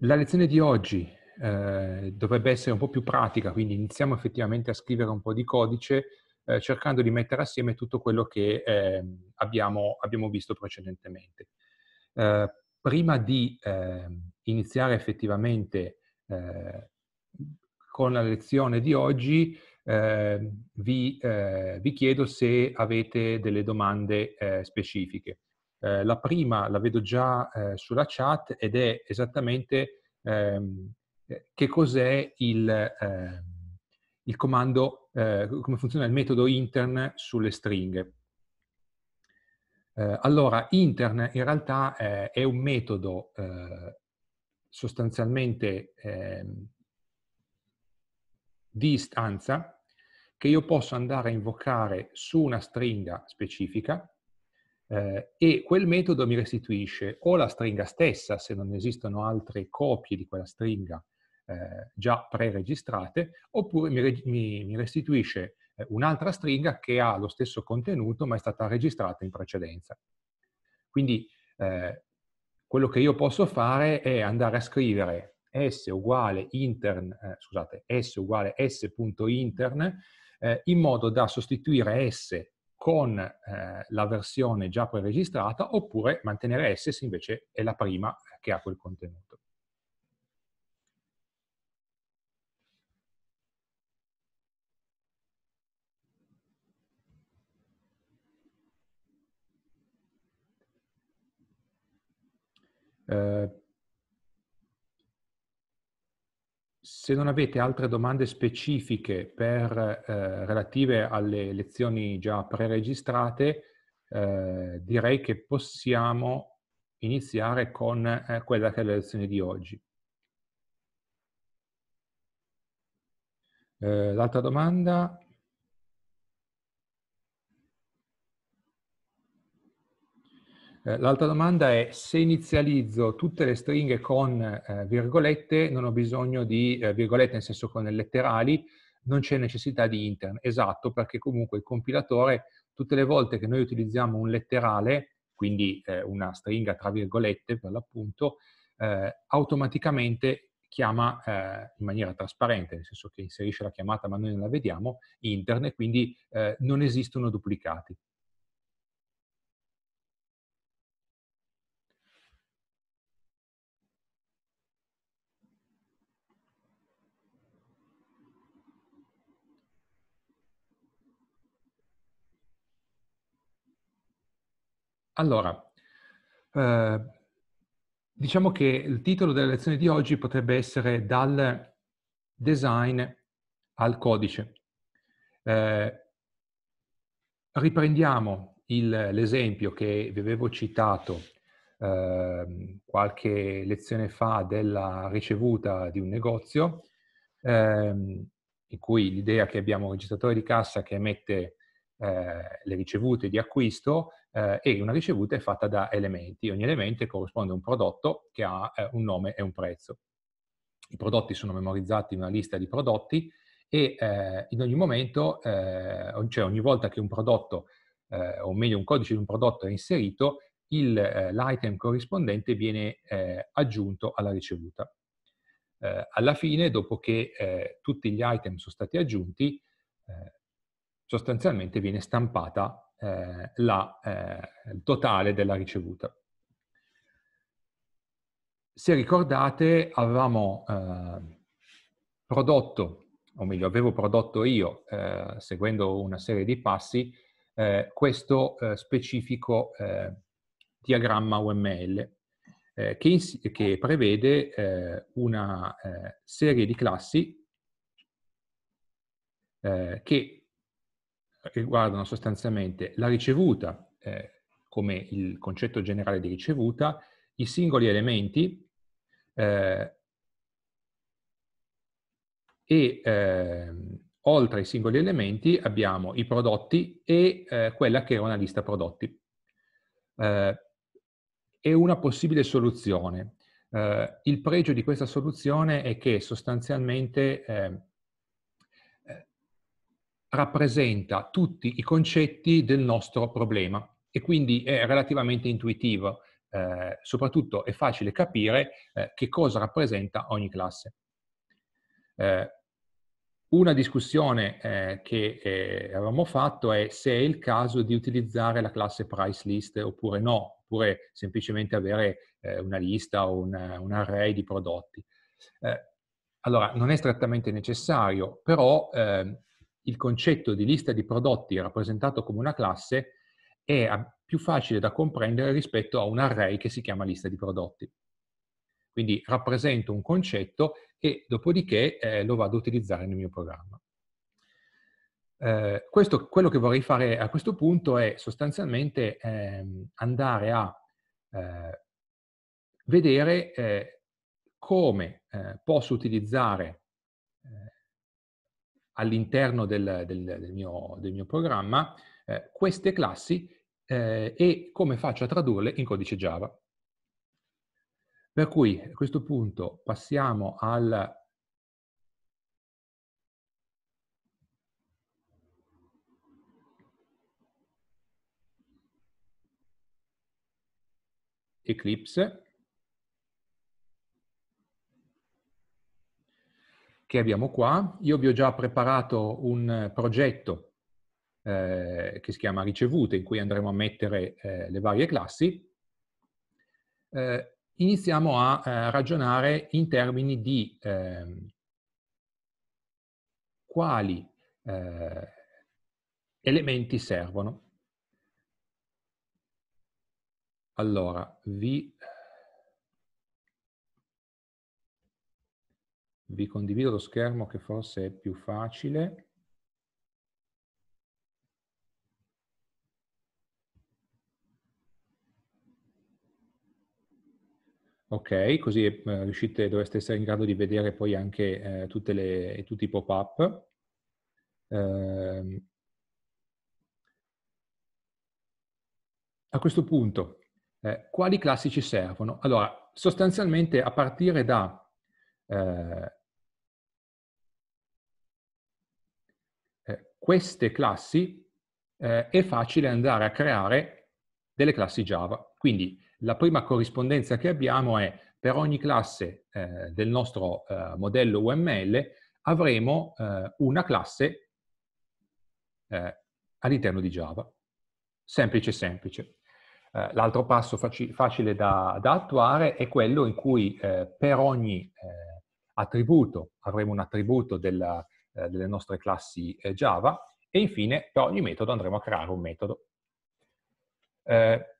La lezione di oggi eh, dovrebbe essere un po' più pratica, quindi iniziamo effettivamente a scrivere un po' di codice eh, cercando di mettere assieme tutto quello che eh, abbiamo, abbiamo, visto precedentemente. Eh, prima di ehm, iniziare effettivamente eh, con la lezione di oggi, ehm, vi, eh, vi, chiedo se avete delle domande specifiche. Eh, la prima la vedo già eh, sulla chat ed è esattamente ehm, eh, che cos'è il, eh, il comando, eh, come funziona il metodo intern sulle stringhe. allora, intern in realtà è un metodo sostanzialmente ehm, di istanza che io posso andare a invocare su una stringa specifica eh, e quel metodo mi restituisce o la stringa stessa, se non esistono altre copie di quella stringa eh, già pre-registrate, oppure mi, mi, mi restituisce eh, un'altra stringa che ha lo stesso contenuto ma è stata registrata in precedenza. Quindi eh, quello che io posso fare è andare a scrivere s uguale intern, eh, scusate, s uguale s.intern eh, in modo da sostituire s con eh, la versione già preregistrata oppure mantenere S se invece è la prima eh, che ha quel contenuto. Eh, Se non avete altre domande specifiche per, eh, relative alle lezioni già preregistrate, eh, direi che possiamo iniziare con eh, quella che è la lezione di oggi. Eh, l'altra domanda Eh, l'altra domanda è se inizializzo tutte le stringhe con eh, virgolette, non ho bisogno di eh, virgolette, nel senso con le letterali, non c'è necessità di intern. Esatto, perché comunque il compilatore, tutte le volte che noi utilizziamo un letterale, quindi eh, una stringa tra virgolette per l'appunto, eh, automaticamente chiama eh, in maniera trasparente, nel senso che inserisce la chiamata ma noi non la vediamo, interne, quindi eh, non esistono duplicati. Allora, eh, diciamo che il titolo della lezione di oggi potrebbe essere dal design al codice. Eh, riprendiamo il, l'esempio che vi avevo citato eh, qualche lezione fa della ricevuta di un negozio, ehm, in cui l'idea che abbiamo un registratore di cassa che emette eh, le ricevute di acquisto eh, e una ricevuta è fatta da elementi. Ogni elemento corrisponde a un prodotto che ha eh, un nome e un prezzo. I prodotti sono memorizzati in una lista di prodotti e eh, in ogni momento, eh, cioè ogni volta che un prodotto, eh, o meglio un codice di un prodotto è inserito, il, eh, l'item corrispondente viene aggiunto alla ricevuta. alla fine, dopo che tutti gli item sono stati aggiunti, sostanzialmente viene stampata eh, la eh, totale della ricevuta. Se ricordate, avevamo eh, prodotto, o meglio, avevo prodotto io, eh, seguendo una serie di passi, eh, questo eh, specifico diagramma UML, che, che, prevede una serie di classi che riguardano sostanzialmente la ricevuta, eh, come il concetto generale di ricevuta, i singoli elementi eh, e eh, oltre ai singoli elementi abbiamo i prodotti e eh, quella che era una lista prodotti. Eh, è una possibile soluzione. Eh, il pregio di questa soluzione è che sostanzialmente ehm, rappresenta tutti i concetti del nostro problema e quindi è relativamente intuitivo. Eh, soprattutto è facile capire eh, che cosa rappresenta ogni classe. Eh, una discussione eh, che eh, avevamo fatto è se è il caso di utilizzare la classe price list oppure no, oppure semplicemente avere eh, una lista o un, un, array di prodotti. allora, non è strettamente necessario, però ehm, il concetto di lista di prodotti rappresentato come una classe è ah, più facile da comprendere rispetto a un array che si chiama lista di prodotti. Quindi rappresento un concetto e dopodiché eh, lo vado ad utilizzare nel mio programma. Eh, questo, quello che vorrei fare a questo punto è sostanzialmente ehm, andare a eh, vedere eh, come eh, posso utilizzare all'interno del, del, del, mio, del, mio, programma eh, queste classi eh, e come faccio a tradurle in codice Java. Per cui a questo punto passiamo al Eclipse che abbiamo qua. Io vi ho già preparato un eh, progetto eh, che si chiama ricevute, in cui andremo a mettere eh, le varie classi. Eh, iniziamo a eh, ragionare in termini di ehm, quali eh, elementi servono. Allora, vi vi condivido lo schermo che forse è più facile. Ok, così eh, riuscite, dovreste essere in grado di vedere poi anche eh, tutte le, tutti i pop-up. Eh, a questo punto, eh, quali classi ci servono? Allora, sostanzialmente a partire da eh, queste classi eh, è facile andare a creare delle classi Java. Quindi la prima corrispondenza che abbiamo è per ogni classe eh, del nostro eh, modello UML avremo eh, una classe eh, all'interno di Java. Semplice, semplice. Eh, l'altro passo facile da, da, attuare è quello in cui per ogni attributo avremo un attributo della, eh, delle nostre classi eh, Java e infine per ogni metodo andremo a creare un metodo. Eh,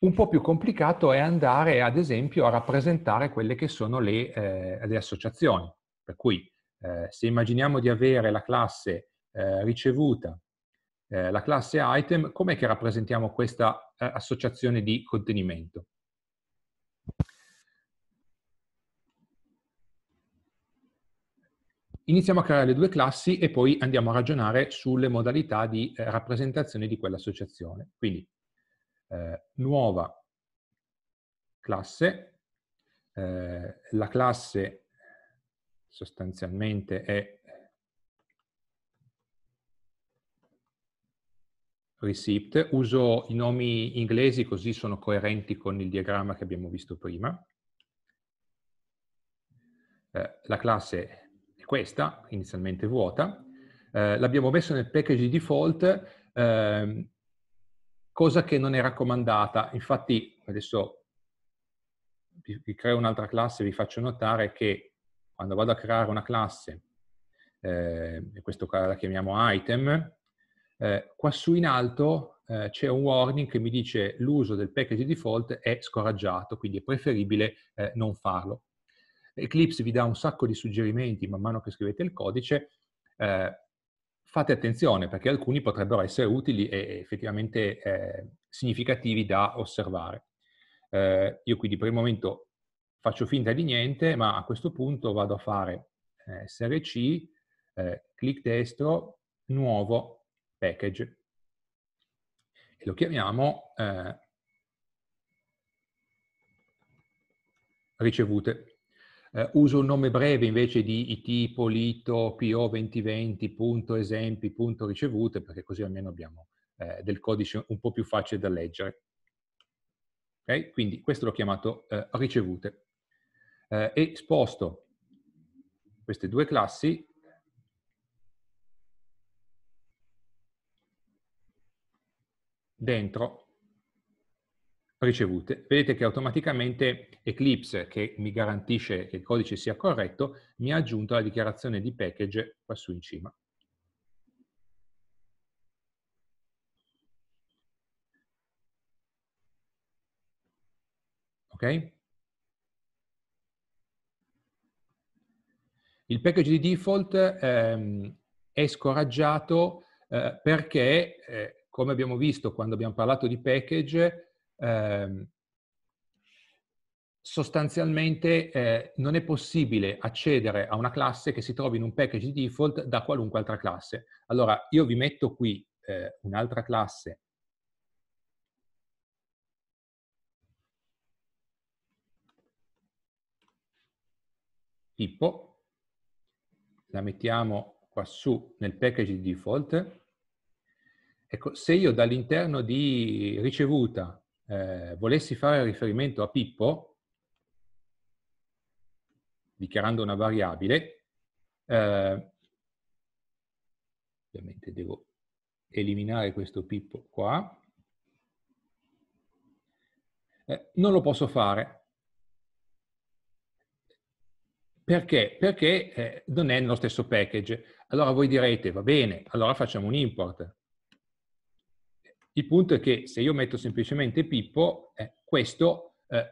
un po' più complicato è andare ad esempio a rappresentare quelle che sono le, eh, le associazioni, per cui eh, se immaginiamo di avere la classe ricevuta, la classe item, com'è che rappresentiamo questa associazione di contenimento? Iniziamo a creare le due classi e poi andiamo a ragionare sulle modalità di eh, rappresentazione di quell'associazione. Quindi, eh, nuova classe, eh, la classe sostanzialmente è receipt, uso i nomi inglesi così sono coerenti con il diagramma che abbiamo visto prima. Eh, la classe questa, inizialmente vuota, eh, l'abbiamo messo nel package di default, eh, cosa che non è raccomandata. Infatti, adesso vi, creo un'altra classe, e vi faccio notare che quando vado a creare una classe, eh, in questo caso la chiamiamo item, eh, quassù in alto eh, c'è un warning che mi dice l'uso del package default è scoraggiato, quindi è preferibile eh, non farlo. Eclipse vi dà un sacco di suggerimenti man mano che scrivete il codice, eh, fate attenzione perché alcuni potrebbero essere utili e effettivamente eh, significativi da osservare. Eh, io quindi per il momento faccio finta di niente, ma a questo punto vado a fare eh, src, eh, clic destro, nuovo package. E lo chiamiamo eh, ricevute eh, uso un nome breve invece di IT, Polito, PO 2020.esempi.ricevute perché così almeno abbiamo eh, del codice un po' più facile da leggere. Okay? Quindi questo l'ho chiamato eh, ricevute. Eh, e sposto queste due classi dentro ricevute. Vedete che automaticamente Eclipse, che mi garantisce che il codice sia corretto, mi ha aggiunto la dichiarazione di package qua su in cima. Ok? Il package di default ehm, è scoraggiato eh, perché, eh, come abbiamo visto quando abbiamo parlato di package, Ehm, sostanzialmente eh, non è possibile accedere a una classe che si trovi in un package di default da qualunque altra classe. Allora, io vi metto qui eh, un'altra classe tipo, la mettiamo qua su nel package di default. Ecco, se io dall'interno di ricevuta eh, volessi fare riferimento a Pippo, dichiarando una variabile, eh, ovviamente devo eliminare questo Pippo qua, eh, non lo posso fare. Perché? Perché eh, non è nello stesso package. Allora voi direte, va bene, allora facciamo un import. Il punto è che se io metto semplicemente Pippo, eh, questo eh,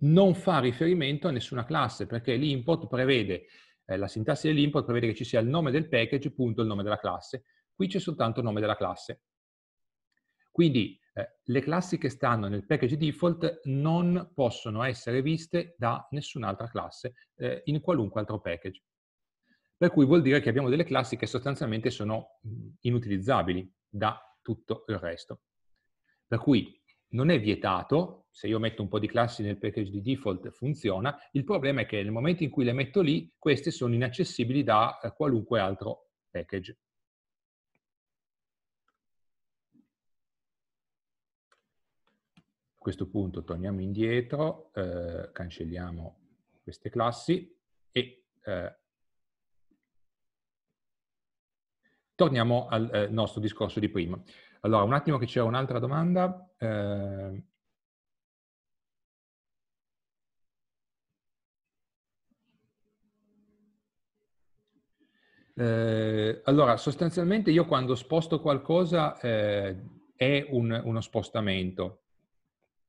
non fa riferimento a nessuna classe, perché l'import prevede, eh, la sintassi dell'import prevede che ci sia il nome del package, punto il nome della classe. Qui c'è soltanto il nome della classe. Quindi eh, le classi che stanno nel package default non possono essere viste da nessun'altra classe eh, in qualunque altro package. Per cui vuol dire che abbiamo delle classi che sostanzialmente sono inutilizzabili da tutto il resto. Per cui non è vietato, se io metto un po' di classi nel package di default funziona, il problema è che nel momento in cui le metto lì, queste sono inaccessibili da eh, qualunque altro package. A questo punto torniamo indietro, eh, cancelliamo queste classi e eh, Torniamo al eh, nostro discorso di prima. Allora, un attimo che c'è un'altra domanda. Eh... Eh, allora, sostanzialmente io quando sposto qualcosa eh, è un, uno spostamento.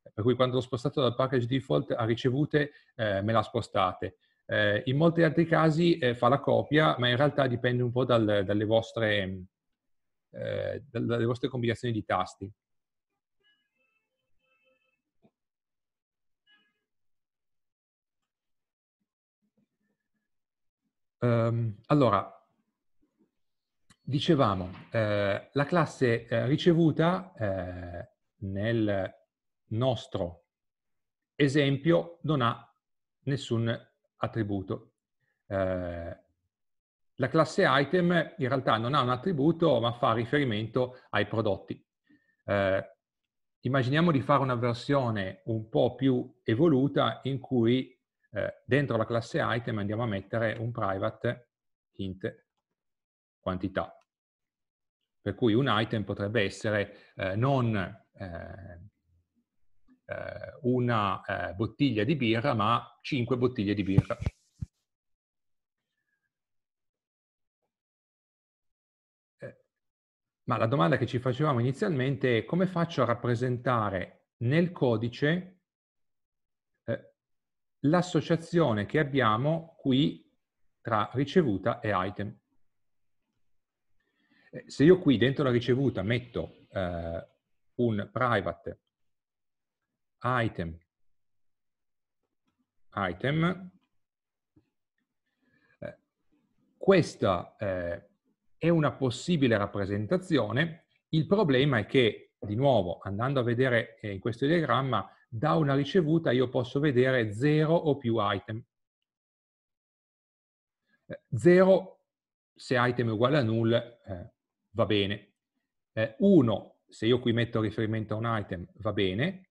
Per cui quando l'ho spostato dal package default a ricevute eh, me l'ha spostate. Eh, in molti altri casi eh, fa la copia, ma in realtà dipende un po' dal, dalle, vostre, eh, dalle vostre combinazioni di tasti. Um, allora, dicevamo, eh, la classe eh, ricevuta eh, nel nostro esempio non ha nessun attributo. Eh, la classe item in realtà non ha un attributo ma fa riferimento ai prodotti. Eh, immaginiamo di fare una versione un po' più evoluta in cui eh, dentro la classe item andiamo a mettere un private int quantità. Per cui un item potrebbe essere eh, non eh, eh, una eh, bottiglia di birra, ma cinque bottiglie di birra. Eh, ma la domanda che ci facevamo inizialmente è come faccio a rappresentare nel codice eh, l'associazione che abbiamo qui tra ricevuta e item. Eh, se io qui dentro la ricevuta metto un private item, item. Eh, questa eh, è una possibile rappresentazione, il problema è che, di nuovo, andando a vedere eh, in questo diagramma, da una ricevuta io posso vedere 0 o più item. 0 eh, se item è uguale a null eh, va bene. 1 se io qui metto riferimento a un item va bene,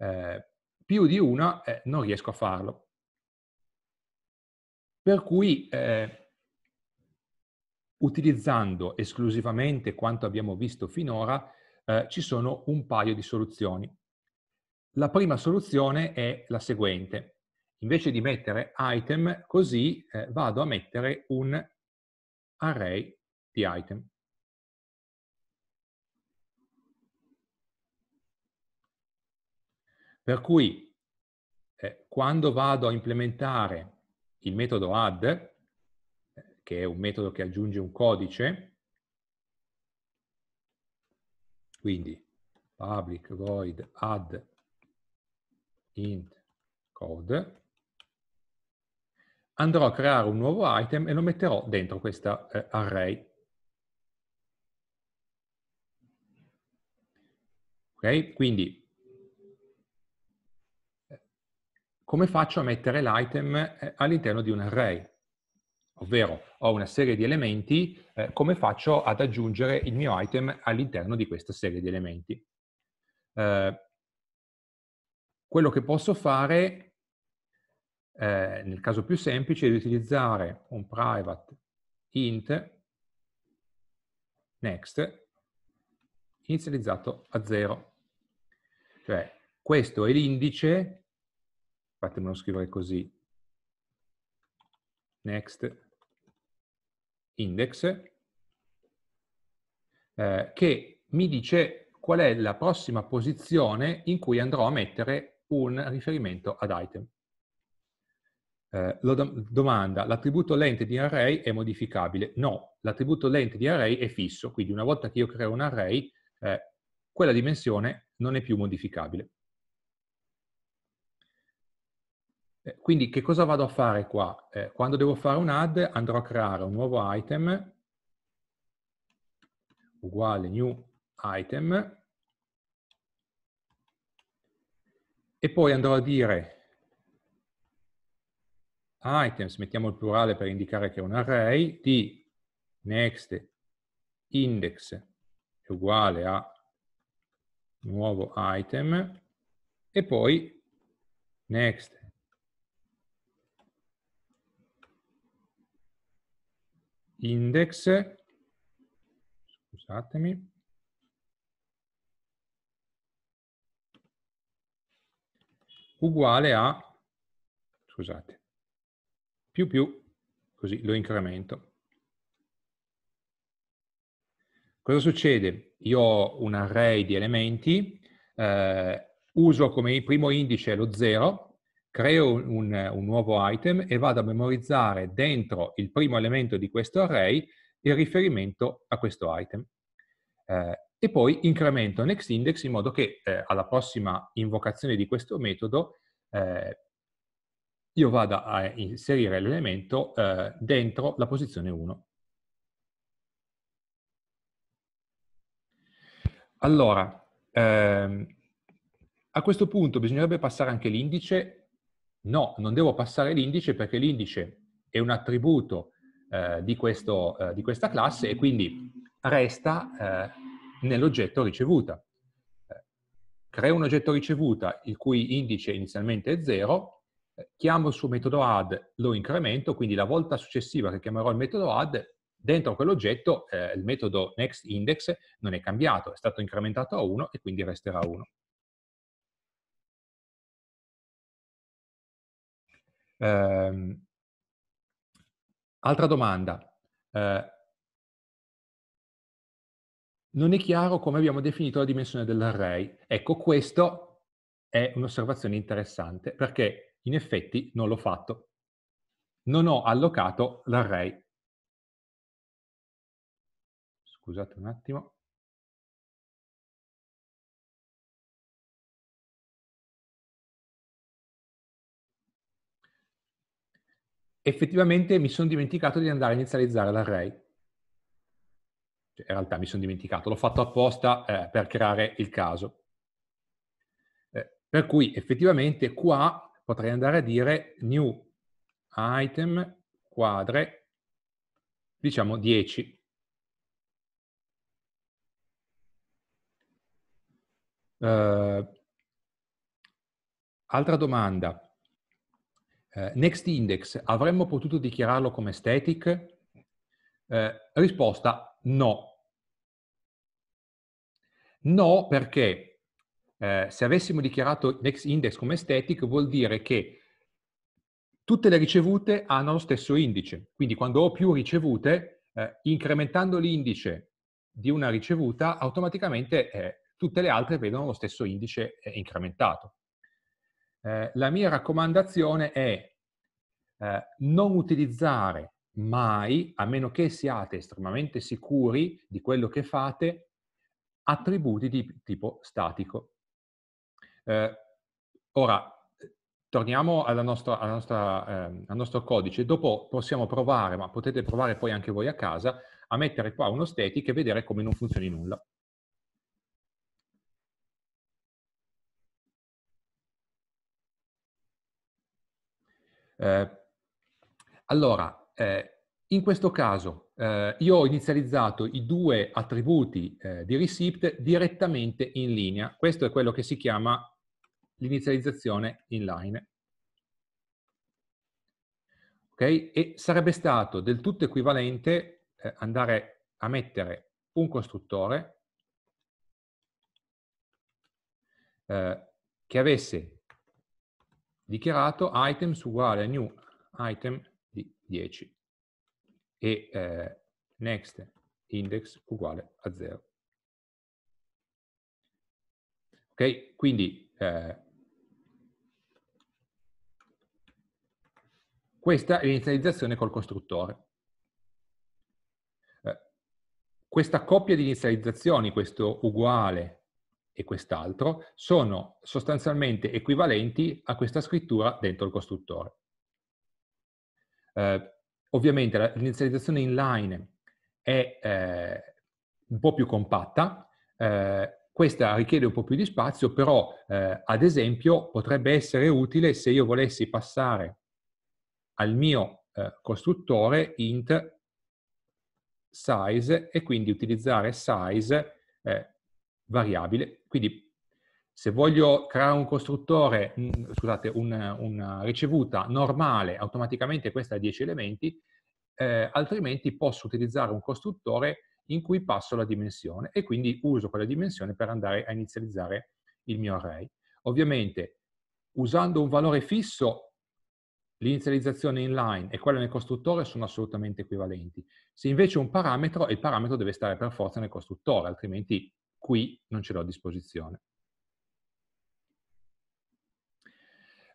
eh, più di una eh, non riesco a farlo. Per cui eh, utilizzando esclusivamente quanto abbiamo visto finora eh, ci sono un paio di soluzioni. La prima soluzione è la seguente. Invece di mettere item, così eh, vado a mettere un array di item. Per cui eh, quando vado a implementare il metodo add, eh, che è un metodo che aggiunge un codice, quindi public void add int code, andrò a creare un nuovo item e lo metterò dentro questa eh, array. Ok? Quindi come faccio a mettere l'item eh, all'interno di un array? Ovvero ho una serie di elementi, eh, come faccio ad aggiungere il mio item all'interno di questa serie di elementi? Eh, quello che posso fare, eh, nel caso più semplice, è di utilizzare un private int next inizializzato a 0. Cioè, questo è l'indice fatemelo scrivere così, next index, eh, che mi dice qual è la prossima posizione in cui andrò a mettere un riferimento ad item. Eh, domanda, l'attributo length di array è modificabile? No, l'attributo length di array è fisso, quindi una volta che io creo un array, eh, quella dimensione non è più modificabile. Eh, quindi che cosa vado a fare qua? Eh, quando devo fare un add andrò a creare un nuovo item uguale new item e poi andrò a dire items, mettiamo il plurale per indicare che è un array, di next index uguale a nuovo item e poi next index, scusatemi, uguale a, scusate, più più, così lo incremento. Cosa succede? Io ho un array di elementi, eh, uso come primo indice lo 0, creo un, un, nuovo item e vado a memorizzare dentro il primo elemento di questo array il riferimento a questo item. Eh, e poi incremento nextIndex in modo che eh, alla prossima invocazione di questo metodo eh, io vada a inserire l'elemento eh, dentro la posizione 1. Allora, ehm, a questo punto bisognerebbe passare anche l'indice no, non devo passare l'indice perché l'indice è un attributo eh, di, questo, eh, di, questa classe e quindi resta eh, nell'oggetto ricevuta. Eh, creo un oggetto ricevuta il cui indice inizialmente è 0, eh, chiamo il suo metodo add, lo incremento, quindi la volta successiva che chiamerò il metodo add, dentro quell'oggetto eh, il metodo nextindex non è cambiato, è stato incrementato a 1 e quindi resterà 1. Eh, altra domanda. Eh, non è chiaro come abbiamo definito la dimensione dell'array. Ecco, questo è un'osservazione interessante perché in effetti non l'ho fatto. Non ho allocato l'array. Scusate un attimo. effettivamente mi sono dimenticato di andare a inizializzare l'array. Cioè, in realtà mi sono dimenticato, l'ho fatto apposta eh, per creare il caso. Eh, per cui effettivamente qua potrei andare a dire new item quadre, diciamo 10. Eh, altra domanda, eh, next index, avremmo potuto dichiararlo come static? Eh, risposta no. No perché eh, se avessimo dichiarato next index come static vuol dire che tutte le ricevute hanno lo stesso indice. Quindi quando ho più ricevute, eh, incrementando l'indice di una ricevuta, automaticamente eh, tutte le altre vedono lo stesso indice eh, incrementato. Eh, la mia raccomandazione è eh, non utilizzare mai, a meno che siate estremamente sicuri di quello che fate, attributi di tipo statico. Eh, ora, torniamo nostra, nostra, eh, al nostro codice. Dopo possiamo provare, ma potete provare poi anche voi a casa, a mettere qua uno static e vedere come non funzioni nulla. Eh, allora, eh, in questo caso eh, io ho inizializzato i due attributi eh, di receipt direttamente in linea. Questo è quello che si chiama l'inizializzazione inline. Okay? E sarebbe stato del tutto equivalente eh, andare a mettere un costruttore eh, che avesse dichiarato items uguale a new item di 10 e eh, next index uguale a 0. Ok, quindi eh, questa è l'inizializzazione col costruttore. Eh, questa coppia di inizializzazioni, questo uguale e quest'altro sono sostanzialmente equivalenti a questa scrittura dentro il costruttore. Eh, ovviamente l'inizializzazione inline è eh, un po' più compatta, eh, questa richiede un po' più di spazio, però eh, ad esempio potrebbe essere utile se io volessi passare al mio eh, costruttore int size e quindi utilizzare size eh, variabile. Quindi se voglio creare un costruttore, mm, scusate, una, una ricevuta normale, automaticamente questa ha 10 elementi, eh, altrimenti posso utilizzare un costruttore in cui passo la dimensione e quindi uso quella dimensione per andare a inizializzare il mio array. Ovviamente usando un valore fisso l'inizializzazione inline e quella nel costruttore sono assolutamente equivalenti. Se invece un parametro, il parametro deve stare per forza nel costruttore, altrimenti qui non ce l'ho a disposizione.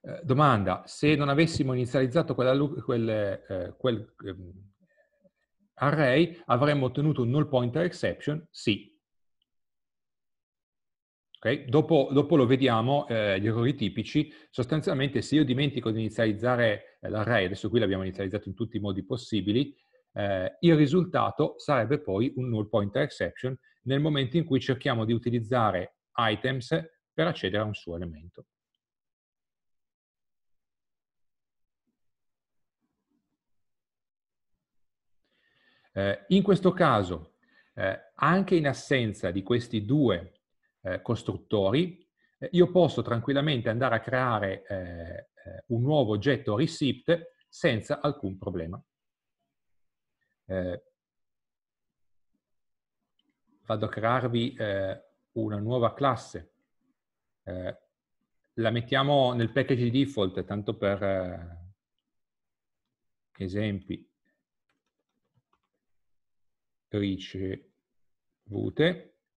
Eh, domanda, se non avessimo inizializzato quella, quel, eh, quel eh, array, avremmo ottenuto un null pointer exception? Sì. Okay? Dopo, dopo, lo vediamo, eh, gli errori tipici. Sostanzialmente se io dimentico di inizializzare eh, l'array, adesso qui l'abbiamo inizializzato in tutti i modi possibili, eh, il risultato sarebbe poi un null pointer exception nel momento in cui cerchiamo di utilizzare items per accedere a un suo elemento. Eh, in questo caso, eh, anche in assenza di questi due eh, costruttori, eh, io posso tranquillamente andare a creare eh, eh, un nuovo oggetto receipt senza alcun problema. Eh, vado a crearvi eh, una nuova classe. Eh, la mettiamo nel package default, tanto per eh, esempi ricevute.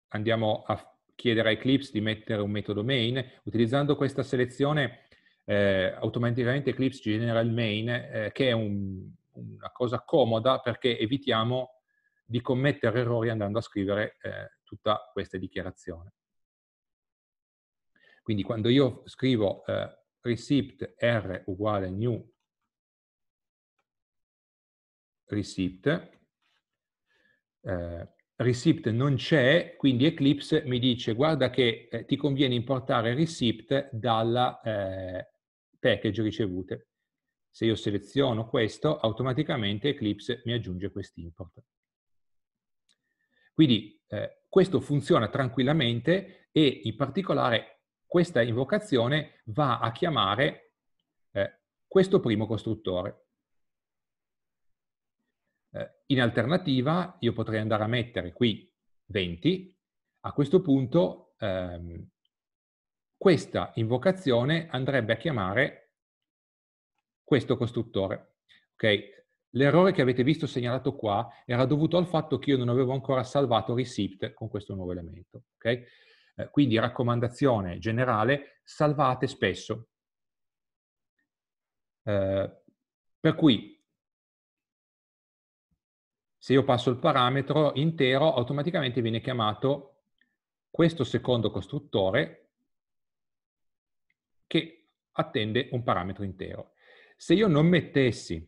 Andiamo a chiedere a Eclipse di mettere un metodo main. Utilizzando questa selezione, eh, automaticamente Eclipse genera il main, eh, che è un, una cosa comoda perché evitiamo di commettere errori andando a scrivere eh, tutta questa dichiarazione. Quindi quando io scrivo eh, receipt r uguale new receipt, eh, receipt non c'è, quindi Eclipse mi dice guarda che eh, ti conviene importare receipt dalla eh, package ricevute. Se io seleziono questo, automaticamente Eclipse mi aggiunge questo import. Quindi eh, questo funziona tranquillamente e in particolare questa invocazione va a chiamare eh, questo primo costruttore. Eh, in alternativa io potrei andare a mettere qui 20, a questo punto ehm, questa invocazione andrebbe a chiamare questo costruttore. Okay? L'errore che avete visto segnalato qua era dovuto al fatto che io non avevo ancora salvato receipt con questo nuovo elemento. Okay? Eh, quindi raccomandazione generale, salvate spesso. Eh, per cui se io passo il parametro intero, automaticamente viene chiamato questo secondo costruttore che attende un parametro intero. Se io non mettessi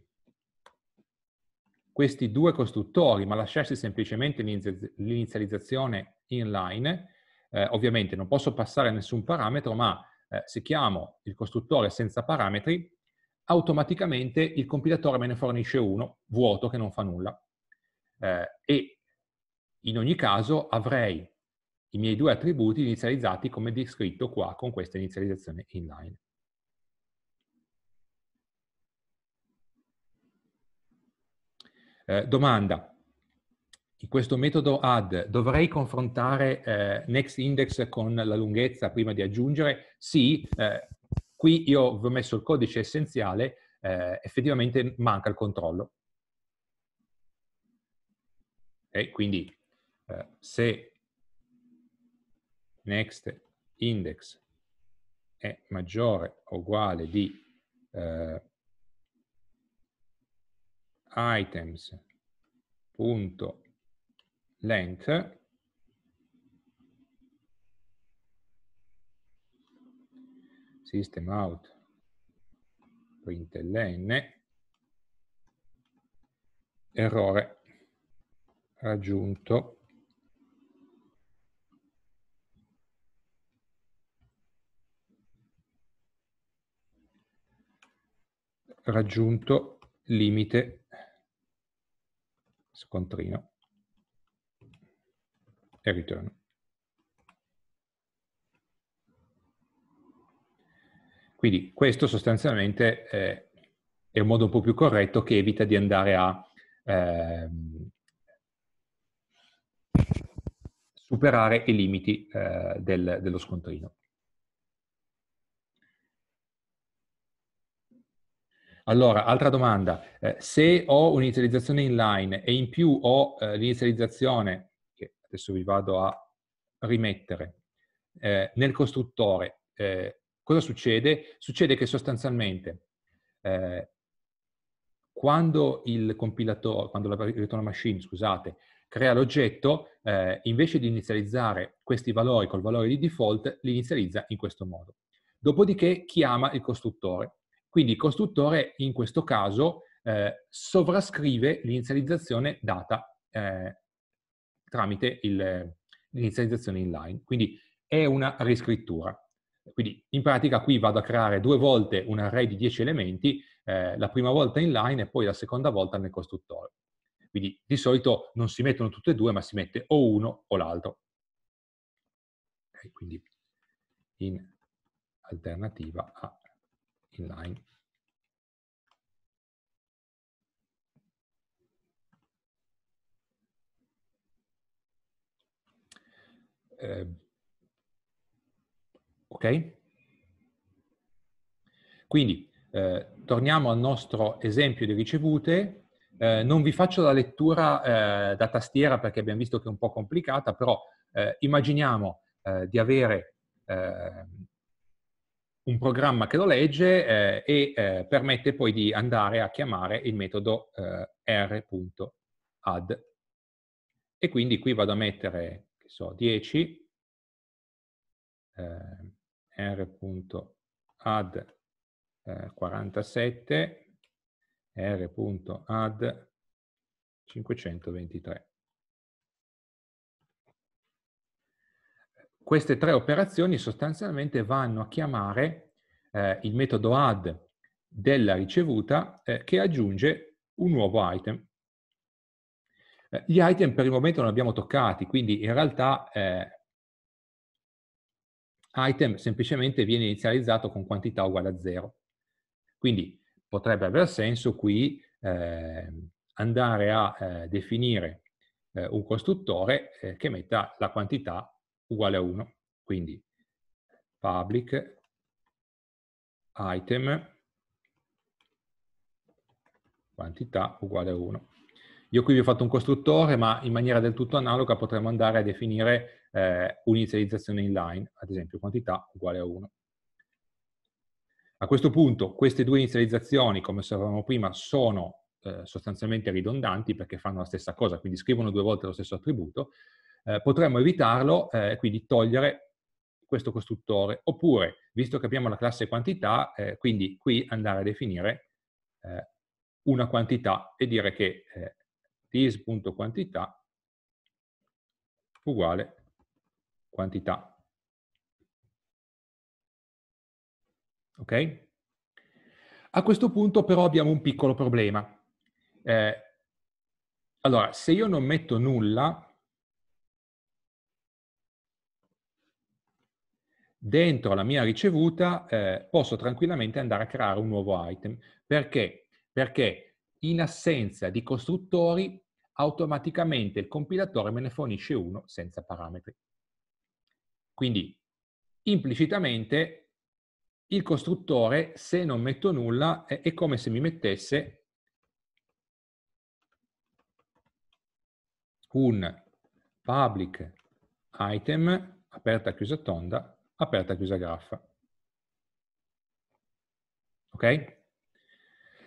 questi due costruttori, ma lasciarsi semplicemente l'inizializzazione inline, eh, ovviamente non posso passare nessun parametro, ma eh, se chiamo il costruttore senza parametri, automaticamente il compilatore me ne fornisce uno vuoto che non fa nulla. Eh, e in ogni caso avrei i miei due attributi inizializzati come descritto qua con questa inizializzazione inline. Eh, domanda, in questo metodo add dovrei confrontare eh, next index con la lunghezza prima di aggiungere? Sì, eh, qui io vi ho messo il codice essenziale, eh, effettivamente manca il controllo. Okay, quindi eh, se next index è maggiore o uguale di eh, items.length system out println errore raggiunto raggiunto limite scontrino e ritorno. Quindi questo sostanzialmente eh, è un modo un po' più corretto che evita di andare a ehm, superare i limiti eh, del, dello scontrino. Allora, altra domanda. Eh, se ho un'inizializzazione inline e in più ho eh, l'inizializzazione, che adesso vi vado a rimettere, eh, nel costruttore, eh, cosa succede? Succede che sostanzialmente eh, quando il compilatore, quando la virtual machine, scusate, crea l'oggetto, eh, invece di inizializzare questi valori col valore di default, li inizializza in questo modo. Dopodiché chiama il costruttore quindi il costruttore in questo caso eh, sovrascrive l'inizializzazione data eh, tramite il, l'inizializzazione inline. Quindi è una riscrittura. Quindi in pratica qui vado a creare due volte un array di 10 elementi, eh, la prima volta inline e poi la seconda volta nel costruttore. Quindi di solito non si mettono tutte e due, ma si mette o uno o l'altro. Okay, quindi in alternativa a inline. Eh, ok? Quindi eh, torniamo al nostro esempio di ricevute. Eh, non vi faccio la lettura eh, da tastiera perché abbiamo visto che è un po' complicata, però eh, immaginiamo eh, di avere un programma che lo legge eh, e eh, permette poi di andare a chiamare il metodo eh, r.add. E quindi qui vado a mettere, che so, 10 r.add 47 r.add 523. Queste tre operazioni sostanzialmente vanno a chiamare eh, il metodo add della ricevuta eh, che aggiunge un nuovo item. Eh, gli item per il momento non abbiamo toccati, quindi in realtà eh, item semplicemente viene inizializzato con quantità uguale a zero. Quindi potrebbe aver senso qui ehm, andare a eh, definire eh, un costruttore che metta la quantità uguale a 1. Quindi public item quantità uguale a 1. Io qui vi ho fatto un costruttore, ma in maniera del tutto analoga potremmo andare a definire eh, un'inizializzazione inline, ad esempio quantità uguale a 1. A questo punto queste due inizializzazioni, come osservavamo prima, sono eh, sostanzialmente ridondanti perché fanno la stessa cosa, quindi scrivono due volte lo stesso attributo, eh, potremmo evitarlo eh, e eh, quindi togliere questo costruttore. Oppure, visto che abbiamo la classe quantità, eh, quindi qui andare a definire eh, una quantità e dire che eh, this.quantità uguale quantità. Ok? A questo punto però abbiamo un piccolo problema. Eh, allora, se io non metto nulla, dentro la mia ricevuta eh, posso tranquillamente andare a creare un nuovo item. Perché? Perché in assenza di costruttori automaticamente il compilatore me ne fornisce uno senza parametri. Quindi implicitamente il costruttore se non metto nulla è come se mi mettesse un public item aperta chiusa tonda aperta chiusa graffa. Ok?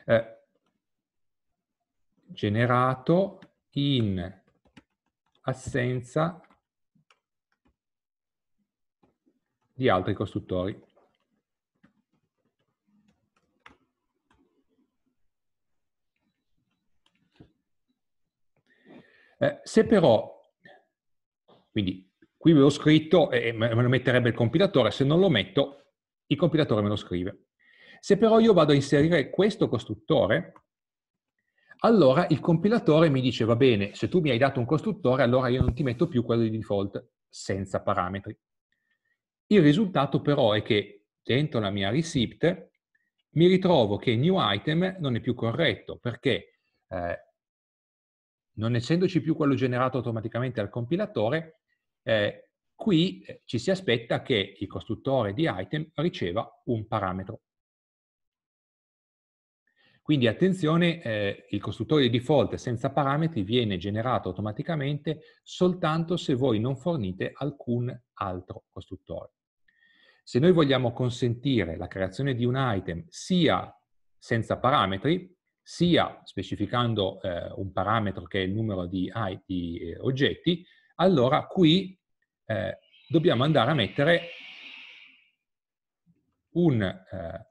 Eh, generato in assenza di altri costruttori. Eh, se però, quindi qui ve l'ho scritto e me lo metterebbe il compilatore, se non lo metto il compilatore me lo scrive. Se però io vado a inserire questo costruttore, allora il compilatore mi dice va bene, se tu mi hai dato un costruttore allora io non ti metto più quello di default senza parametri. Il risultato però è che dentro la mia receipt mi ritrovo che new item non è più corretto perché eh, non essendoci più quello generato automaticamente dal compilatore eh, qui eh, ci si aspetta che il costruttore di item riceva un parametro. Quindi attenzione, eh, il costruttore di default senza parametri viene generato automaticamente soltanto se voi non fornite alcun altro costruttore. Se noi vogliamo consentire la creazione di un item sia senza parametri, sia specificando eh, un parametro che è il numero di, di eh, oggetti, allora qui eh, dobbiamo andare a mettere un eh,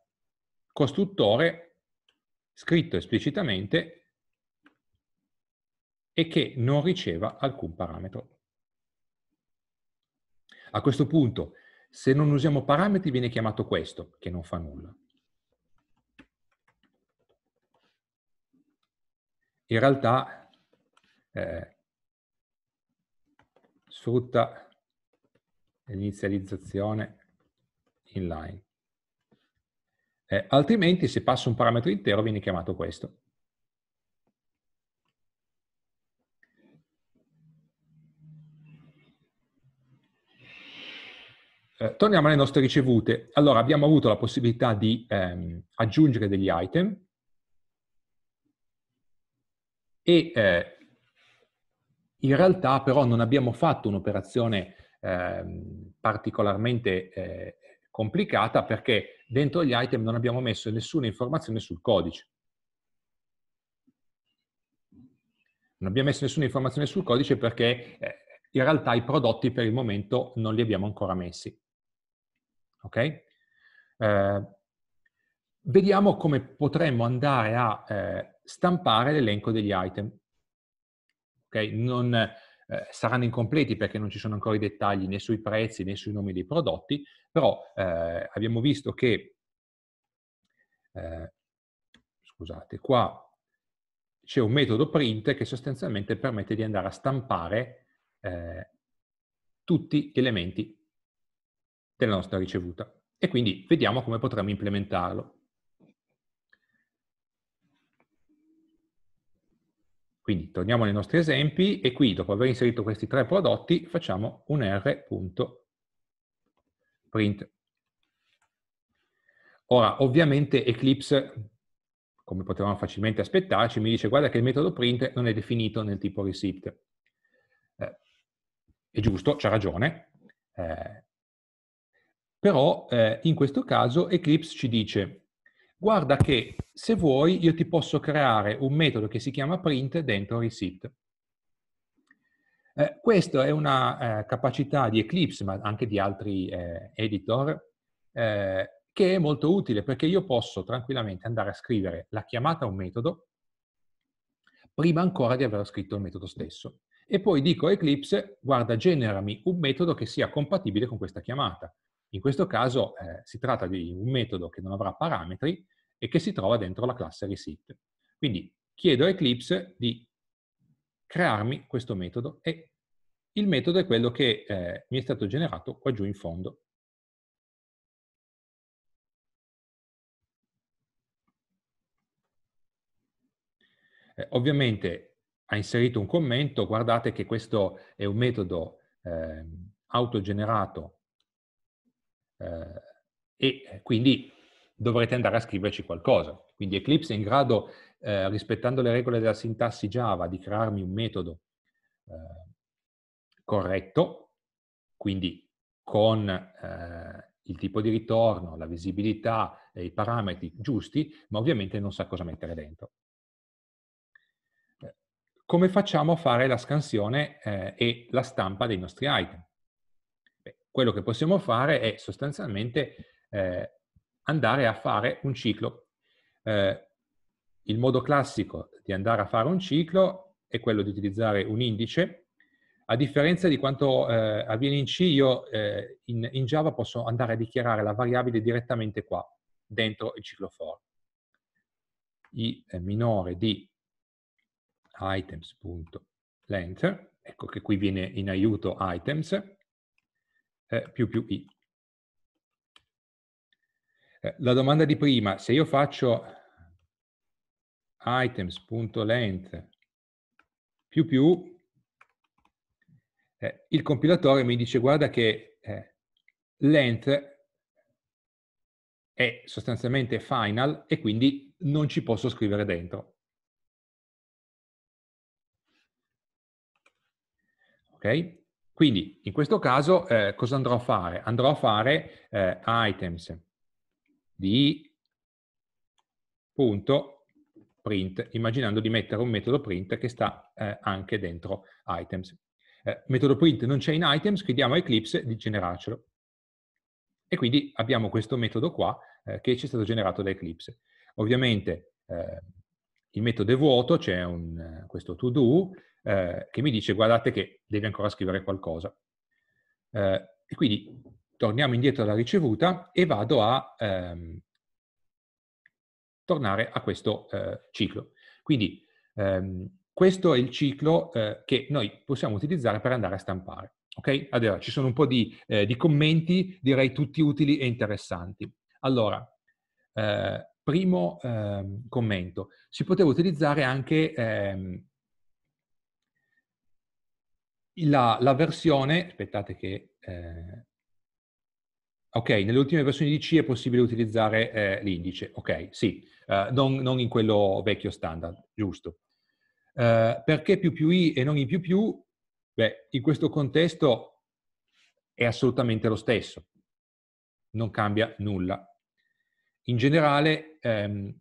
costruttore scritto esplicitamente e che non riceva alcun parametro. A questo punto, se non usiamo parametri, viene chiamato questo, che non fa nulla. In realtà, eh, sutta inizializzazione inline. Eh, altrimenti se passo un parametro intero viene chiamato questo. Eh, torniamo alle nostre ricevute. Allora, abbiamo avuto la possibilità di ehm, aggiungere degli item e eh, in realtà però non abbiamo fatto un'operazione eh, particolarmente eh, complicata perché dentro gli item non abbiamo messo nessuna informazione sul codice. Non abbiamo messo nessuna informazione sul codice perché eh, in realtà i prodotti per il momento non li abbiamo ancora messi. Ok? Eh, vediamo come potremmo andare a eh, stampare l'elenco degli item. Okay? Non, eh, saranno incompleti perché non ci sono ancora i dettagli né sui prezzi né sui nomi dei prodotti, però eh, abbiamo visto che, eh, scusate, qua c'è un metodo print che sostanzialmente permette di andare a stampare eh, tutti gli elementi della nostra ricevuta. E quindi vediamo come potremmo implementarlo. Quindi torniamo ai nostri esempi e qui, dopo aver inserito questi tre prodotti, facciamo un r.print. Ora, ovviamente Eclipse, come potevamo facilmente aspettarci, mi dice guarda che il metodo print non è definito nel tipo receipt. Eh, è giusto, c'ha ragione, eh, però eh, in questo caso Eclipse ci dice guarda che se vuoi io ti posso creare un metodo che si chiama print dentro receipt. Eh, questa è una eh, capacità di Eclipse, ma anche di altri eh, editor, eh, che è molto utile perché io posso tranquillamente andare a scrivere la chiamata a un metodo prima ancora di aver scritto il metodo stesso. E poi dico a Eclipse, guarda, generami un metodo che sia compatibile con questa chiamata. In questo caso eh, si tratta di un metodo che non avrà parametri e che si trova dentro la classe receipt. Quindi chiedo a Eclipse di crearmi questo metodo e il metodo è quello che eh, mi è stato generato qua giù in fondo. Eh, ovviamente ha inserito un commento, guardate che questo è un metodo ehm, autogenerato eh, e quindi dovrete andare a scriverci qualcosa. Quindi Eclipse è in grado, eh, rispettando le regole della sintassi Java, di crearmi un metodo eh, corretto, quindi con eh, il tipo di ritorno, la visibilità e i parametri giusti, ma ovviamente non sa cosa mettere dentro. Eh, come facciamo a fare la scansione eh, e la stampa dei nostri item? quello che possiamo fare è sostanzialmente eh, andare a fare un ciclo. Eh, il modo classico di andare a fare un ciclo è quello di utilizzare un indice. A differenza di quanto eh, avviene in C, io eh, in, in, Java posso andare a dichiarare la variabile direttamente qua, dentro il ciclo for. I eh, minore di items.length, ecco che qui viene in aiuto items, eh, più più i. Eh, la domanda di prima, se io faccio items.length più più, eh, il compilatore mi dice guarda che eh, length è sostanzialmente final e quindi non ci posso scrivere dentro. Ok? Quindi in questo caso eh, cosa andrò a fare? Andrò a fare eh, items di punto print, immaginando di mettere un metodo print che sta eh, anche dentro items. Eh, metodo print non c'è in items, chiediamo a Eclipse di generarcelo. E quindi abbiamo questo metodo qua eh, che ci è stato generato da Eclipse. Ovviamente eh, il metodo è vuoto, c'è questo to do, eh, che mi dice guardate che devi ancora scrivere qualcosa. Eh, e quindi torniamo indietro alla ricevuta e vado a ehm, tornare a questo eh, ciclo. Quindi ehm, questo è il ciclo eh, che noi possiamo utilizzare per andare a stampare. Ok? Allora, ci sono un po' di, eh, di commenti, direi tutti utili e interessanti. Allora, eh, primo ehm, commento, si poteva utilizzare anche ehm, la, la versione, aspettate che... Eh, ok, nelle ultime versioni di C è possibile utilizzare eh, l'indice, ok, sì, uh, non, non, in quello vecchio standard, giusto. Uh, perché più più i e non in più più? Beh, in questo contesto è assolutamente lo stesso, non cambia nulla. In generale, ehm,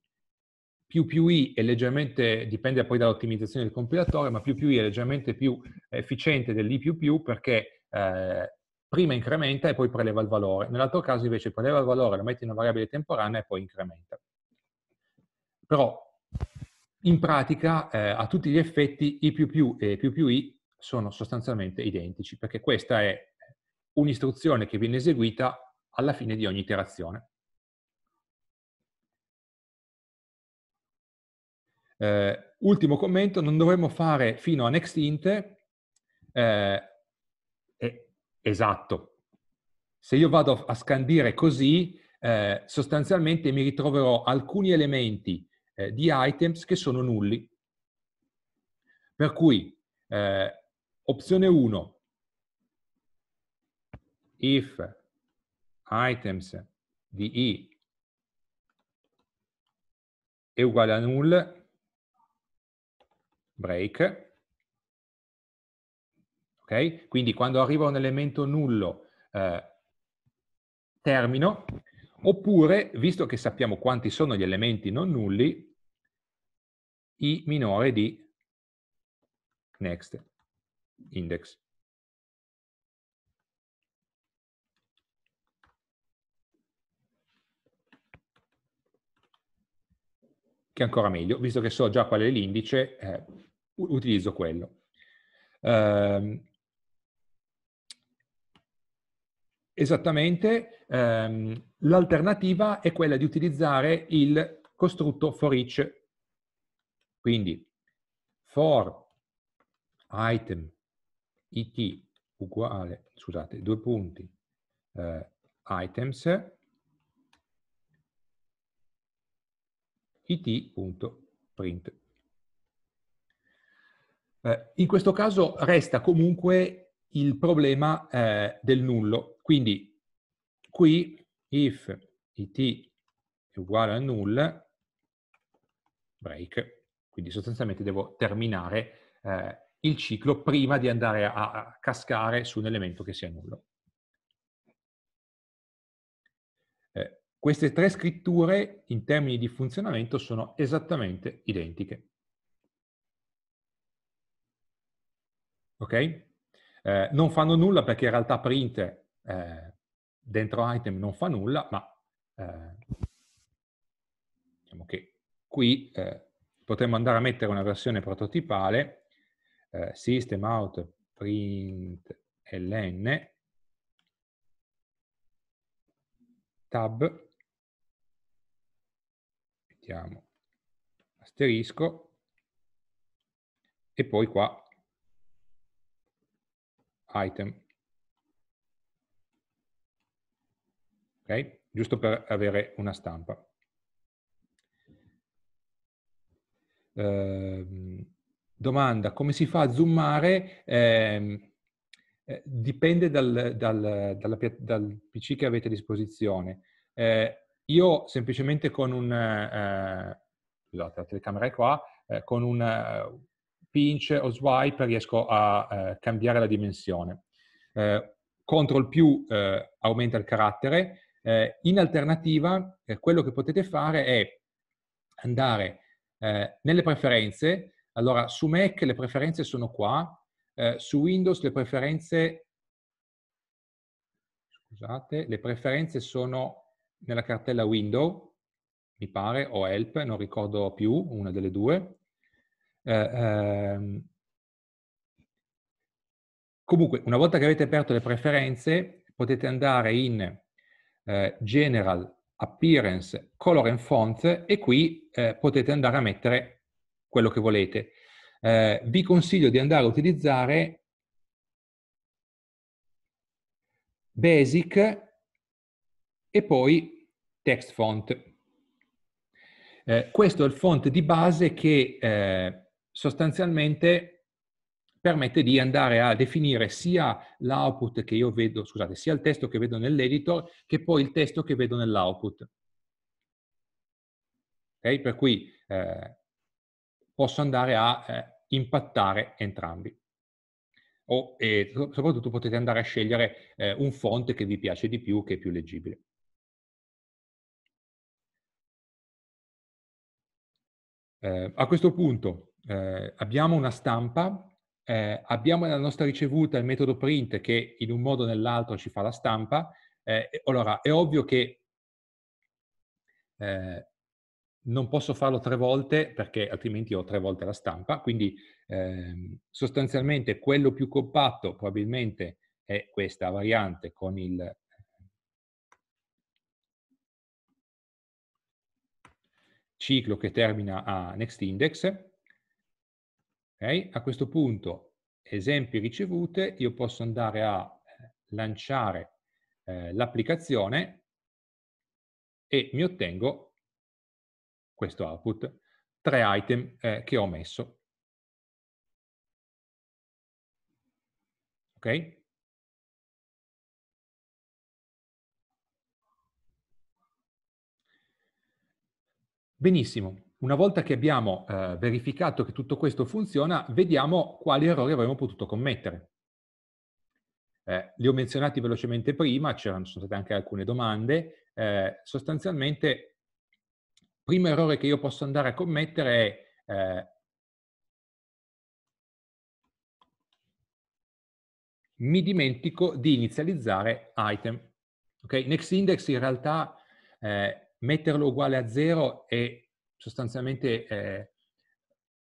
più più i è leggermente, dipende poi dall'ottimizzazione del compilatore, ma più più i è leggermente più efficiente dell'i più più perché eh, prima incrementa e poi preleva il valore. Nell'altro caso invece preleva il valore, lo mette in una variabile temporanea e poi incrementa. Però in pratica eh, a tutti gli effetti i più più e più più i sono sostanzialmente identici perché questa è un'istruzione che viene eseguita alla fine di ogni iterazione. Eh, ultimo commento, non dovremmo fare fino a next int, eh, eh, esatto. Se io vado a scandire così, eh, sostanzialmente mi ritroverò alcuni elementi eh, di items che sono nulli. Per cui, eh, opzione 1, if items di i è uguale a null, break, Okay? Quindi quando arriva un elemento nullo eh, termino, oppure, visto che sappiamo quanti sono gli elementi non nulli, i minore di next index. Che è ancora meglio, visto che so già qual è l'indice, eh, utilizzo quello. Eh, esattamente, ehm, l'alternativa è quella di utilizzare il costrutto for each. Quindi, for item it uguale, scusate, due punti, eh, items, it.print. Eh, in questo caso resta comunque il problema eh, del nullo, quindi qui if it è uguale a null, break, quindi sostanzialmente devo terminare eh, il ciclo prima di andare a, a cascare su un elemento che sia nullo. Eh, queste tre scritture in termini di funzionamento sono esattamente identiche. ok? Eh, non fanno nulla perché in realtà print eh, dentro item non fa nulla, ma eh, diciamo che qui eh, potremmo andare a mettere una versione prototipale eh, system out print ln tab mettiamo asterisco e poi qua item. Ok? Giusto per avere una stampa. Eh, domanda, come si fa a zoomare? Ehm, eh, dipende dal, dal, dalla, dal, PC che avete a disposizione. Eh, io semplicemente con un... Eh, scusate, la telecamera è qua, eh, con un pinch o swipe riesco a eh, cambiare la dimensione. Eh, control più eh, aumenta il carattere. Eh, in alternativa, eh, quello che potete fare è andare eh, nelle preferenze. Allora, su Mac le preferenze sono qua, su Windows le preferenze... Scusate, le preferenze sono nella cartella Window, mi pare, o Help, non ricordo più, una delle due eh, ehm, comunque, una volta che avete aperto le preferenze, potete andare in eh, General, Appearance, Color and Font e qui eh, potete andare a mettere quello che volete. Eh, vi consiglio di andare a utilizzare Basic e poi Text Font. Eh, questo è il font di base che eh, sostanzialmente permette di andare a definire sia l'output che io vedo, scusate, sia il testo che vedo nell'editor che poi il testo che vedo nell'output. Okay? Per cui eh, posso andare a eh, impattare entrambi. O, e soprattutto potete andare a scegliere eh, un font che vi piace di più, che è più leggibile. Eh, a questo punto eh, abbiamo una stampa, eh, abbiamo nella nostra ricevuta il metodo print che in un modo o nell'altro ci fa la stampa, eh, allora è ovvio che eh, non posso farlo tre volte perché altrimenti ho tre volte la stampa, quindi ehm, sostanzialmente quello più compatto probabilmente è questa variante con il ciclo che termina a next index Okay? A questo punto, esempi ricevute, io posso andare a eh, lanciare eh, l'applicazione e mi ottengo questo output, tre item eh, che ho messo. Ok? Benissimo. Una volta che abbiamo eh, verificato che tutto questo funziona, vediamo quali errori avremmo potuto commettere. Eh, li ho menzionati velocemente prima, c'erano state anche alcune domande. Eh, sostanzialmente, il primo errore che io posso andare a commettere è eh, mi dimentico di inizializzare item. Okay? Next index in realtà eh, metterlo uguale a 0 è sostanzialmente eh,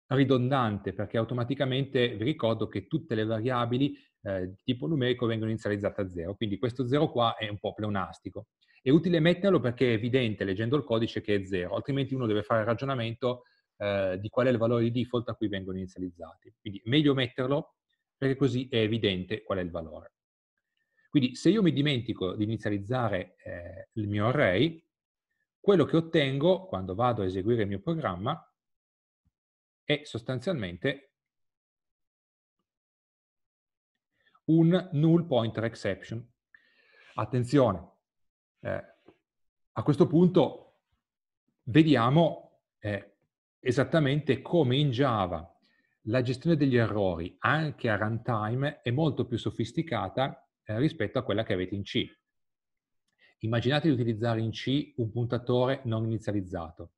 ridondante perché automaticamente vi ricordo che tutte le variabili eh, di tipo numerico vengono inizializzate a 0, quindi questo 0 qua è un po' pleonastico. È utile metterlo perché è evidente leggendo il codice che è 0, altrimenti uno deve fare il ragionamento eh, di qual è il valore di default a cui vengono inizializzati. Quindi è meglio metterlo perché così è evidente qual è il valore. Quindi se io mi dimentico di inizializzare eh, il mio array, quello che ottengo quando vado a eseguire il mio programma è sostanzialmente un null pointer exception. Attenzione, eh, a questo punto vediamo eh, esattamente come in Java la gestione degli errori anche a runtime è molto più sofisticata eh, rispetto a quella che avete in C. Immaginate di utilizzare in C un puntatore non inizializzato.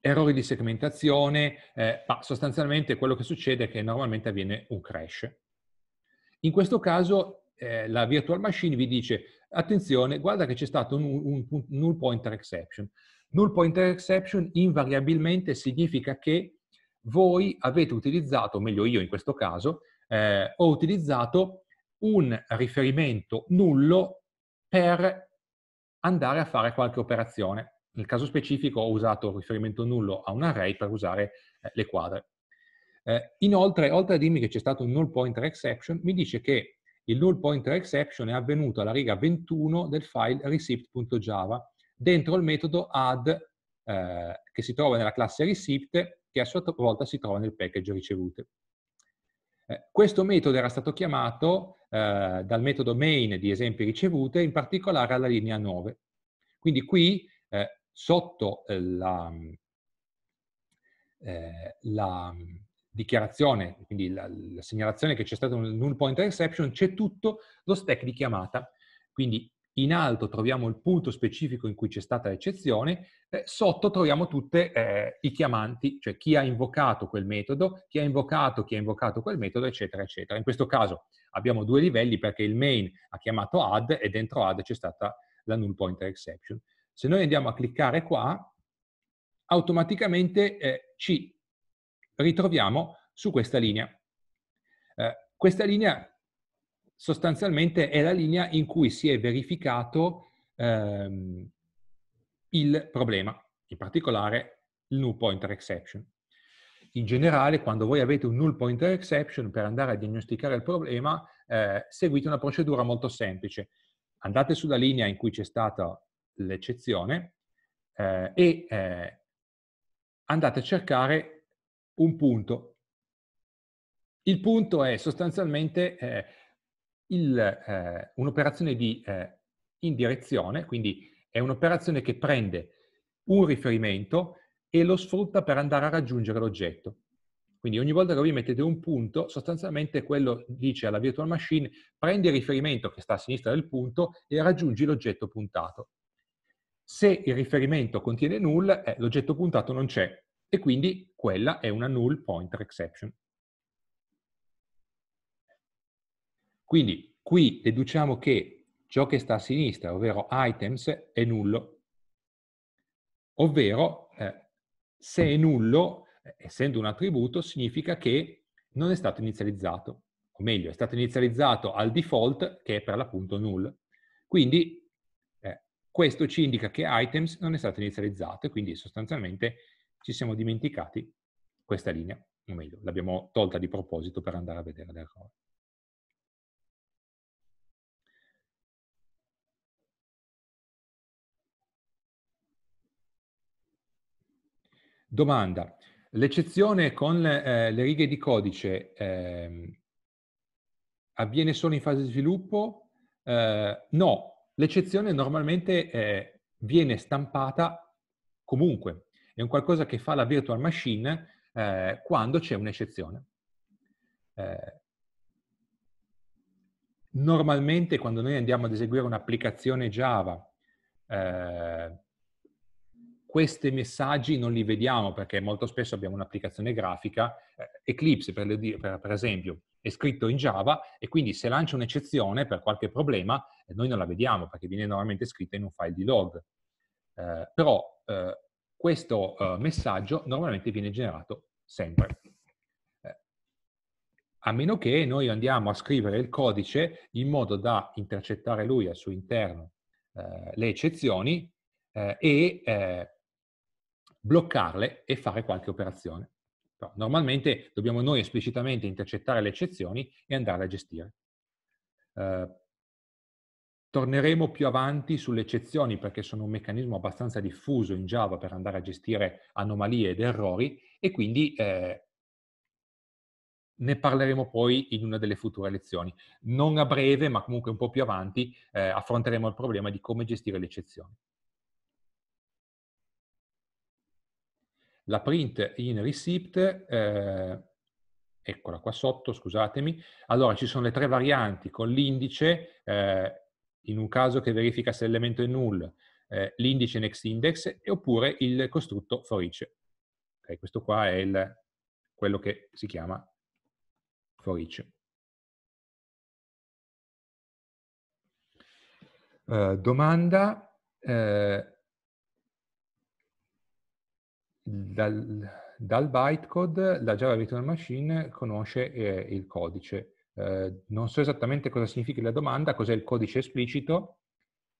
Errori di segmentazione, eh, ma sostanzialmente quello che succede è che normalmente avviene un crash. In questo caso eh, la virtual machine vi dice attenzione, guarda che c'è stato un, un, un null pointer exception. Null pointer exception invariabilmente significa che voi avete utilizzato, o meglio io in questo caso, eh, ho utilizzato un riferimento nullo per andare a fare qualche operazione. Nel caso specifico ho usato il riferimento nullo a un array per usare eh, le quadre. Eh, inoltre, oltre a dirmi che c'è stato un null pointer exception, mi dice che il null pointer exception è avvenuto alla riga 21 del file receipt.java dentro il metodo add eh, che si trova nella classe receipt che a sua volta si trova nel package ricevute. Eh, questo metodo era stato chiamato eh, dal metodo main di esempi ricevute, in particolare alla linea 9. Quindi qui eh, sotto eh, la, eh, la dichiarazione, quindi la, la segnalazione che c'è stata un null pointer exception, c'è tutto lo stack di chiamata. Quindi in alto troviamo il punto specifico in cui c'è stata l'eccezione, eh, sotto troviamo tutti eh, i chiamanti, cioè chi ha invocato quel metodo, chi ha invocato, chi ha invocato quel metodo, eccetera, eccetera. In questo caso abbiamo due livelli perché il main ha chiamato add e dentro add c'è stata la null pointer exception. Se noi andiamo a cliccare qua, automaticamente eh, ci ritroviamo su questa linea. Eh, questa linea sostanzialmente è la linea in cui si è verificato ehm, il problema, in particolare il null pointer exception. In generale, quando voi avete un null pointer exception per andare a diagnosticare il problema, eh, seguite una procedura molto semplice. Andate sulla linea in cui c'è stata l'eccezione eh, e eh, andate a cercare un punto. Il punto è sostanzialmente eh, eh, un'operazione di eh, indirezione, quindi è un'operazione che prende un riferimento e lo sfrutta per andare a raggiungere l'oggetto. Quindi ogni volta che voi mettete un punto, sostanzialmente quello dice alla virtual machine prendi il riferimento che sta a sinistra del punto e raggiungi l'oggetto puntato. Se il riferimento contiene null, eh, l'oggetto puntato non c'è e quindi quella è una null pointer exception. Quindi qui deduciamo che ciò che sta a sinistra, ovvero items, è nullo. Ovvero, eh, se è nullo, eh, essendo un attributo, significa che non è stato inizializzato. O meglio, è stato inizializzato al default, che è per l'appunto null. Quindi eh, questo ci indica che items non è stato inizializzato e quindi sostanzialmente ci siamo dimenticati questa linea, o meglio, l'abbiamo tolta di proposito per andare a vedere l'errore. Domanda. L'eccezione con eh, le righe di codice eh, avviene solo in fase di sviluppo? Eh, no, l'eccezione normalmente eh, viene stampata comunque. È un qualcosa che fa la virtual machine eh, quando c'è un'eccezione. Eh, normalmente quando noi andiamo ad eseguire un'applicazione Java questi messaggi non li vediamo perché molto spesso abbiamo un'applicazione grafica, eh, Eclipse per, le, per, per esempio è scritto in Java e quindi se lancia un'eccezione per qualche problema eh, noi non la vediamo perché viene normalmente scritta in un file di log. Eh, però eh, questo eh, messaggio normalmente viene generato sempre. Eh, a meno che noi andiamo a scrivere il codice in modo da intercettare lui al suo interno le eccezioni e bloccarle e fare qualche operazione. Però normalmente dobbiamo noi esplicitamente intercettare le eccezioni e andarle a gestire. Eh, torneremo più avanti sulle eccezioni perché sono un meccanismo abbastanza diffuso in Java per andare a gestire anomalie ed errori e quindi eh, ne parleremo poi in una delle future lezioni. Non a breve, ma comunque un po' più avanti, eh, affronteremo il problema di come gestire le eccezioni. La print in receipt, eh, eccola qua sotto, scusatemi. Allora ci sono le tre varianti con l'indice, eh, in un caso che verifica se l'elemento è null, eh, l'indice next index e oppure il costrutto for each. Okay, questo qua è il, quello che si chiama for each. Uh, domanda, uh, dal, dal bytecode la Java Virtual Machine conosce eh, il codice. Eh, non so esattamente cosa significa la domanda, cos'è il codice esplicito.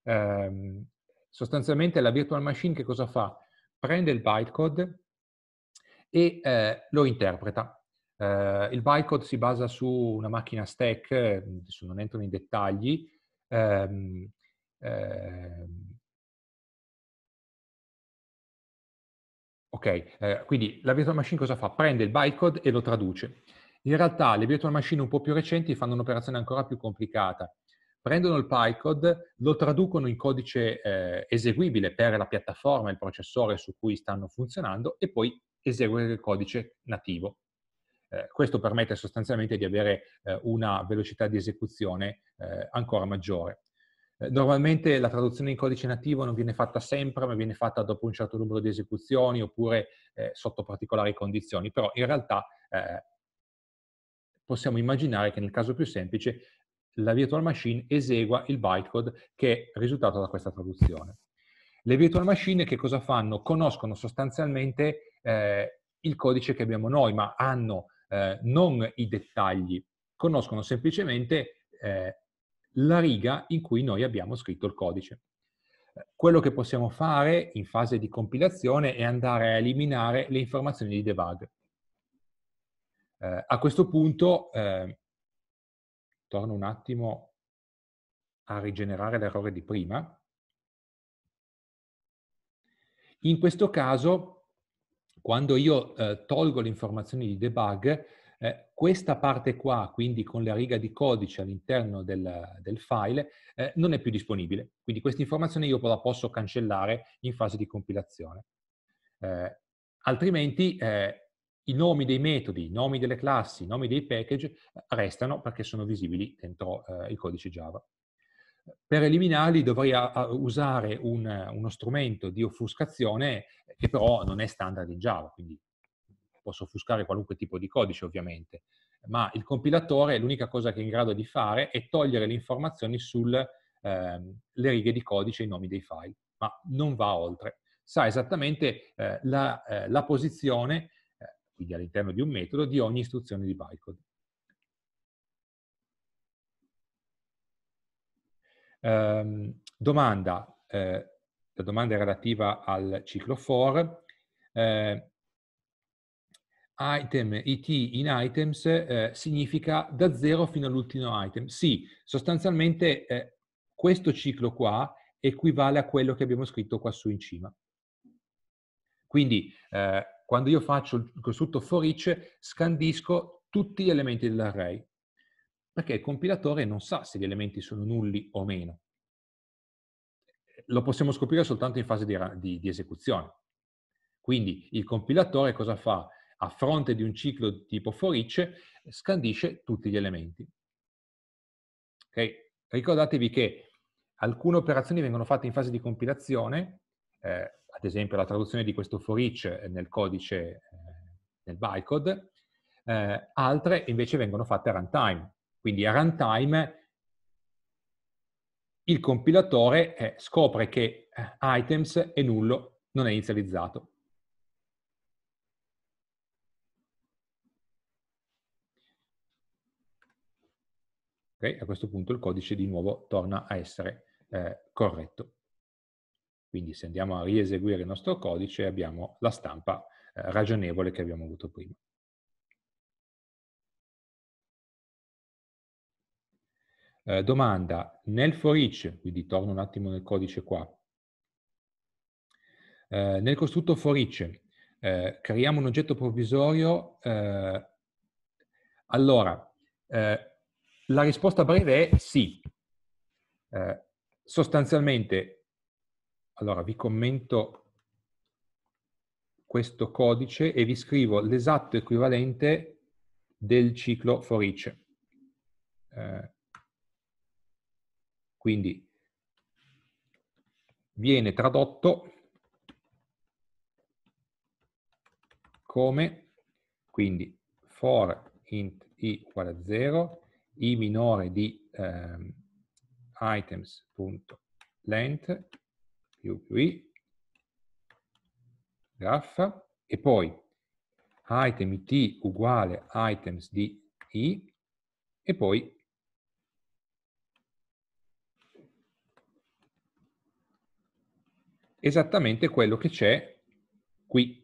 Eh, sostanzialmente la Virtual Machine che cosa fa? Prende il bytecode e eh, lo interpreta. Eh, il bytecode si basa su una macchina stack, eh, adesso non entro nei dettagli, ehm, ehm Ok, eh, quindi la virtual machine cosa fa? Prende il bytecode e lo traduce. In realtà le virtual machine un po' più recenti fanno un'operazione ancora più complicata. Prendono il bytecode, lo traducono in codice eh, eseguibile per la piattaforma, il processore su cui stanno funzionando e poi eseguono il codice nativo. Eh, questo permette sostanzialmente di avere eh, una velocità di esecuzione eh, ancora maggiore. Eh, normalmente la traduzione in codice nativo non viene fatta sempre, ma viene fatta dopo un certo numero di esecuzioni oppure eh, sotto particolari condizioni, però in realtà eh, possiamo immaginare che nel caso più semplice la virtual machine esegua il bytecode che è risultato da questa traduzione. Le virtual machine che cosa fanno? Conoscono sostanzialmente eh, il codice che abbiamo noi, ma hanno eh, non i dettagli, conoscono semplicemente eh, la riga in cui noi abbiamo scritto il codice. Eh, quello che possiamo fare in fase di compilazione è andare a eliminare le informazioni di debug. Eh, a questo punto, eh, torno un attimo a rigenerare l'errore di prima. In questo caso, quando io eh, tolgo le informazioni di debug, eh, questa parte qua, quindi con la riga di codice all'interno del, del file, eh, non è più disponibile. Quindi questa informazione io la posso cancellare in fase di compilazione. Eh, altrimenti eh, i nomi dei metodi, i nomi delle classi, i nomi dei package restano perché sono visibili dentro eh, il codice Java. Per eliminarli dovrei usare un, uno strumento di offuscazione che però non è standard in Java, quindi posso offuscare qualunque tipo di codice ovviamente, ma il compilatore l'unica cosa che è in grado di fare è togliere le informazioni sulle ehm, eh, righe di codice e i nomi dei file, ma non va oltre. Sa esattamente eh, la, eh, la, posizione, eh, quindi all'interno di un metodo, di ogni istruzione di bytecode. Ehm, domanda, eh, la domanda è relativa al ciclo for. Eh, item IT in items eh, significa da zero fino all'ultimo item. Sì, sostanzialmente eh, questo ciclo qua equivale a quello che abbiamo scritto qua su in cima. Quindi eh, quando io faccio il costrutto for each, scandisco tutti gli elementi dell'array, perché il compilatore non sa se gli elementi sono nulli o meno. Lo possiamo scoprire soltanto in fase di, di, di esecuzione. Quindi il compilatore cosa fa? a fronte di un ciclo di tipo for each, scandisce tutti gli elementi. Okay? Ricordatevi che alcune operazioni vengono fatte in fase di compilazione, eh, ad esempio la traduzione di questo for each nel codice, eh, nel bytecode, eh, altre invece vengono fatte a runtime. Quindi a runtime il compilatore eh, scopre che eh, items è nullo, non è inizializzato. Okay? A questo punto il codice di nuovo torna a essere eh, corretto. Quindi se andiamo a rieseguire il nostro codice abbiamo la stampa eh, ragionevole che abbiamo avuto prima. Eh, domanda, nel for each, quindi torno un attimo nel codice qua, eh, nel costrutto for each eh, creiamo un oggetto provvisorio, eh, allora eh, la risposta breve è sì. Eh, sostanzialmente, allora vi commento questo codice e vi scrivo l'esatto equivalente del ciclo for each. Eh, quindi viene tradotto come quindi for int i uguale a 0 i minore di ehm, items.length più più i graffa e poi item it uguale items di i e poi esattamente quello che c'è qui.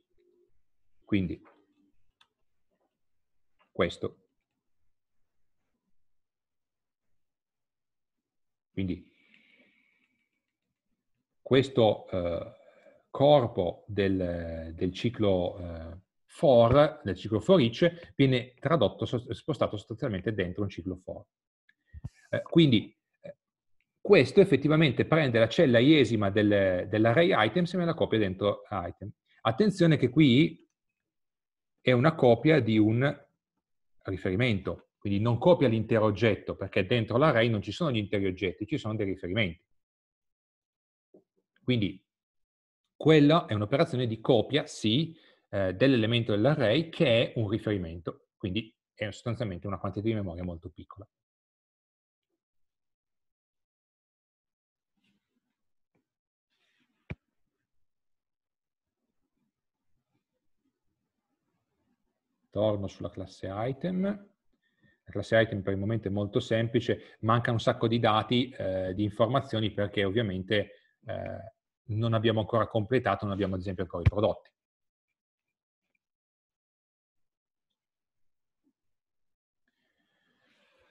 Quindi questo Quindi questo eh, corpo del, del ciclo eh, for, del ciclo for each, viene tradotto, spostato sostanzialmente dentro un ciclo for. Eh, quindi eh, questo effettivamente prende la cella iesima del, dell'array items e me la copia dentro item. Attenzione che qui è una copia di un riferimento, quindi non copia l'intero oggetto, perché dentro l'array non ci sono gli interi oggetti, ci sono dei riferimenti. Quindi quella è un'operazione di copia, sì, eh, dell'elemento dell'array che è un riferimento, quindi è sostanzialmente una quantità di memoria molto piccola. Torno sulla classe item la classe item per il momento è molto semplice, manca un sacco di dati, eh, di informazioni perché ovviamente eh, non abbiamo ancora completato, non abbiamo ad esempio ancora i prodotti.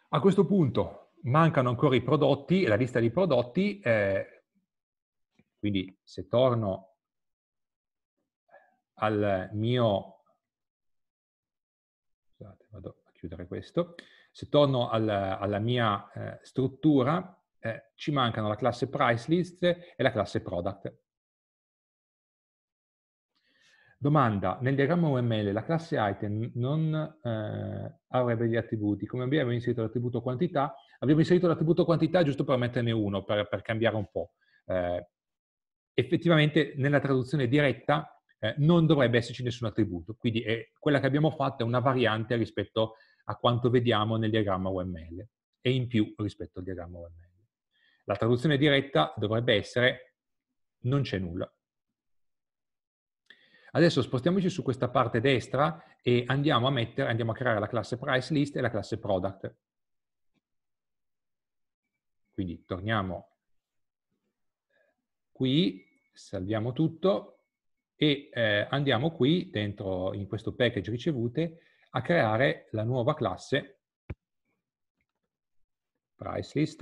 A questo punto mancano ancora i prodotti, la lista di prodotti, eh, quindi se torno al mio chiudere questo, se torno alla, alla mia eh, struttura, eh, ci mancano la classe price list e la classe product. Domanda, nel diagramma UML la classe item non eh, avrebbe gli attributi. Come abbiamo inserito l'attributo quantità? Abbiamo inserito l'attributo quantità giusto per metterne uno, per, per cambiare un po'. Eh, effettivamente nella traduzione diretta eh, non dovrebbe esserci nessun attributo. Quindi è, eh, quella che abbiamo fatto è una variante rispetto a quanto vediamo nel diagramma UML e in più rispetto al diagramma UML. La traduzione diretta dovrebbe essere non c'è nulla. Adesso spostiamoci su questa parte destra e andiamo a, mettere, andiamo a creare la classe PriceList e la classe product. Quindi torniamo qui, salviamo tutto e eh, andiamo qui dentro in questo package ricevute a creare la nuova classe PriceList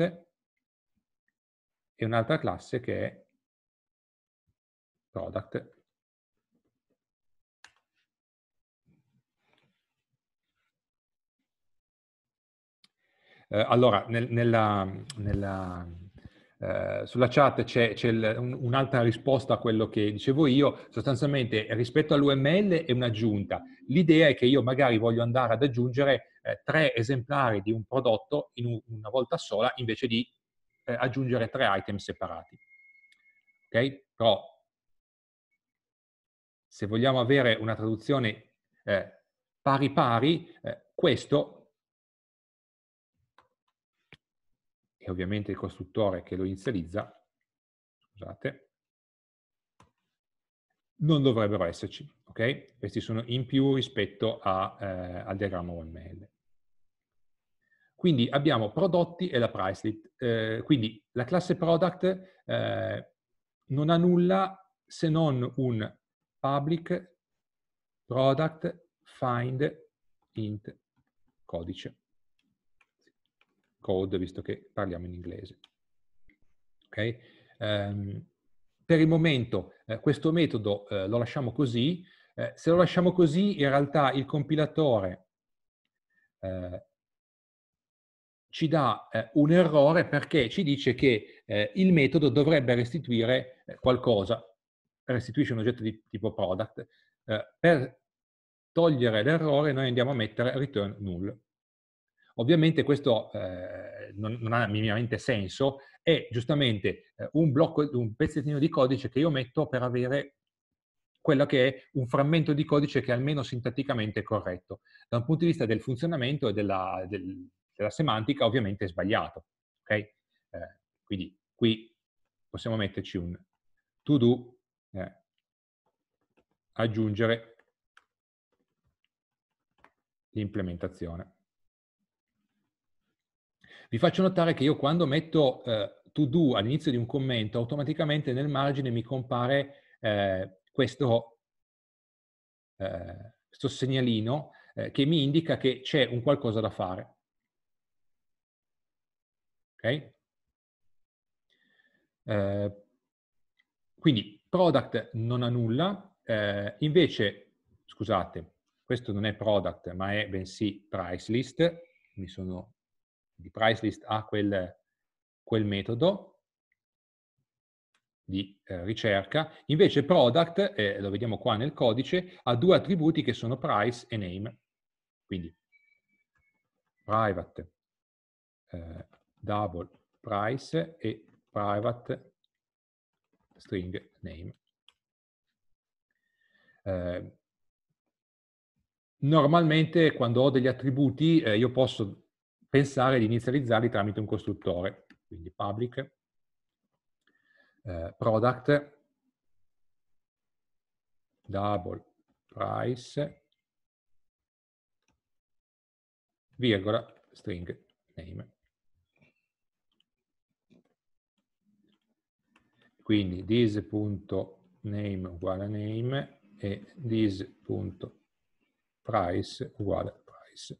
e un'altra classe che è product eh, allora nel, nella, nella eh, sulla chat c'è, c'è l, un, un'altra risposta a quello che dicevo io, sostanzialmente rispetto all'UML è un'aggiunta. L'idea è che io magari voglio andare ad aggiungere eh, tre esemplari di un prodotto in un, una volta sola invece di eh, aggiungere tre item separati. Ok? Però se vogliamo avere una traduzione eh, pari pari, eh, questo e ovviamente il costruttore che lo inizializza, scusate, non dovrebbero esserci. Okay? Questi sono in più rispetto a, eh, al diagramma UML. Quindi abbiamo prodotti e la price Eh, quindi la classe product eh, non ha nulla se non un public product find int codice code, visto che parliamo in inglese. Okay? Um, per il momento eh, questo metodo eh, lo lasciamo così. Eh, se lo lasciamo così, in realtà il compilatore eh, ci dà eh, un errore perché ci dice che eh, il metodo dovrebbe restituire qualcosa, restituisce un oggetto di tipo product. per togliere l'errore noi andiamo a mettere return null. Ovviamente questo eh, non, non, ha minimamente senso, è giustamente eh, un, blocco, un pezzettino di codice che io metto per avere quello che è un frammento di codice che almeno sintatticamente è corretto. Da un punto di vista del funzionamento e della, del, della semantica ovviamente è sbagliato. Okay? Eh, quindi qui possiamo metterci un to do, eh, aggiungere l'implementazione. Vi faccio notare che io quando metto eh, to do all'inizio di un commento, automaticamente nel margine mi compare eh, questo, eh, questo, segnalino eh, che mi indica che c'è un qualcosa da fare. Ok? Eh, quindi product non ha nulla, eh, invece, scusate, questo non è product ma è bensì price list, mi sono di pricelist ha quel, quel metodo di eh, ricerca, invece product, eh, lo vediamo qua nel codice, ha due attributi che sono price e name. Quindi private eh, double price e private string name. Eh, normalmente quando ho degli attributi eh, io posso pensare di inizializzarli tramite un costruttore, quindi public, eh, product, double price, virgola, string name. Quindi this.name uguale name e this.price uguale price.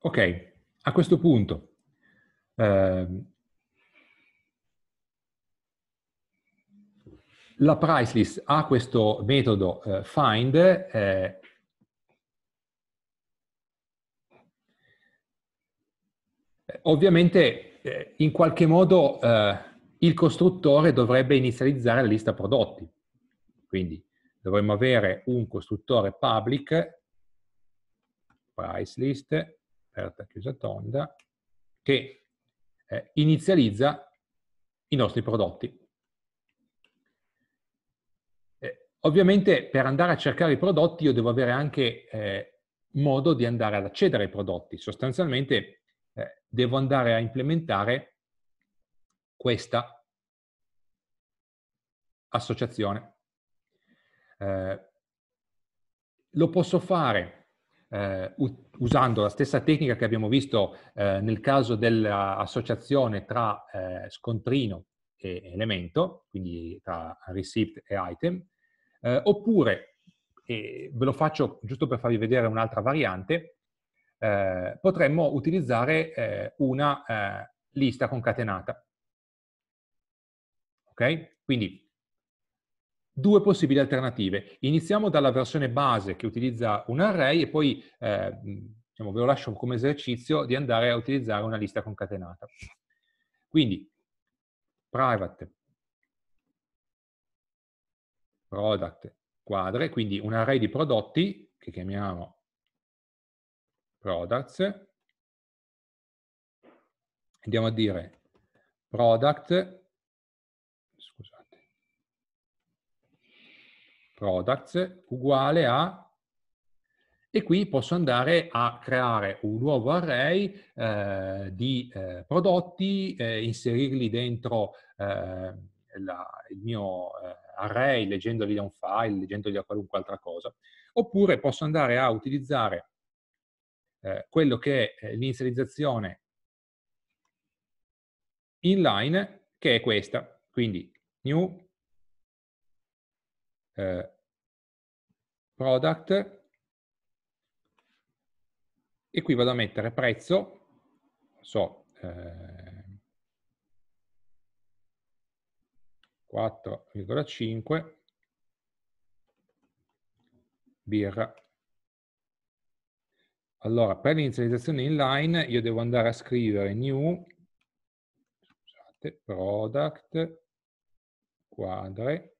Ok, a questo punto eh, la priceless ha questo metodo eh, find eh, ovviamente eh, in qualche modo eh, il costruttore dovrebbe inizializzare la lista prodotti quindi dovremmo avere un costruttore public price list aperta, chiusa tonda, che eh, inizializza i nostri prodotti. Eh, ovviamente per andare a cercare i prodotti io devo avere anche eh, modo di andare ad accedere ai prodotti. Sostanzialmente eh, devo andare a implementare questa associazione. Eh, lo posso fare eh, usando la stessa tecnica che abbiamo visto eh, nel caso dell'associazione tra eh, scontrino e elemento, quindi tra receipt e item, eh, oppure, e ve lo faccio giusto per farvi vedere un'altra variante, eh, potremmo utilizzare eh, una lista concatenata. Ok? Quindi due possibili alternative. Iniziamo dalla versione base che utilizza un array e poi eh, diciamo, ve lo lascio come esercizio di andare a utilizzare una lista concatenata. Quindi, private product quadre, quindi un array di prodotti che chiamiamo products, andiamo a dire product products uguale a e qui posso andare a creare un nuovo array eh, di eh, prodotti, eh, inserirli dentro eh, la, il mio eh, array leggendoli da un file, leggendoli da qualunque altra cosa, oppure posso andare a utilizzare eh, quello che è l'inizializzazione inline, che è questa, quindi new eh, product e qui vado a mettere prezzo, so, eh, 4,5 birra. Allora, per l'inizializzazione inline io devo andare a scrivere new, scusate, product, quadre,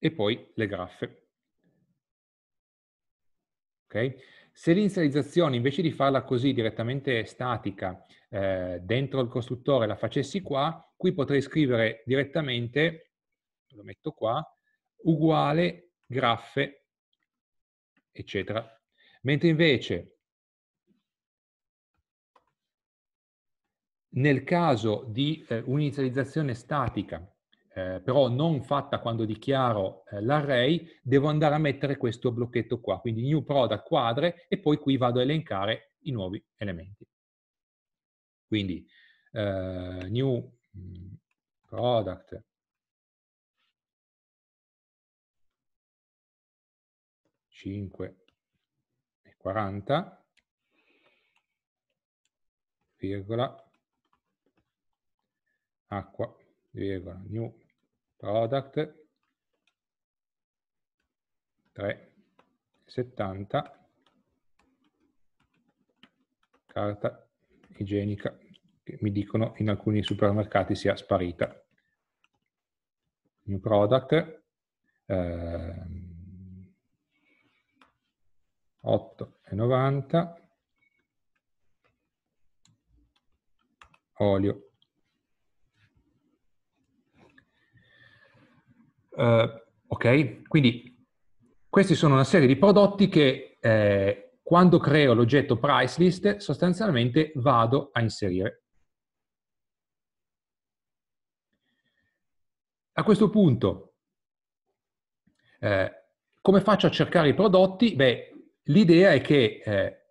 e poi le graffe. Okay? Se l'inizializzazione invece di farla così direttamente statica eh, dentro il costruttore la facessi qua, qui potrei scrivere direttamente, lo metto qua, uguale graffe, eccetera. Mentre invece nel caso di eh, un'inizializzazione statica eh, però non fatta quando dichiaro eh, l'array, devo andare a mettere questo blocchetto qua, quindi new product quadre e poi qui vado a elencare i nuovi elementi. Quindi eh, new mm, product e 40 virgola acqua virgola new product 3,70 carta igienica che mi dicono in alcuni supermercati sia sparita. New product eh, 8,90 olio Uh, ok, quindi questi sono una serie di prodotti che eh, quando creo l'oggetto price list sostanzialmente vado a inserire. A questo punto, eh, come faccio a cercare i prodotti? Beh, l'idea è che eh,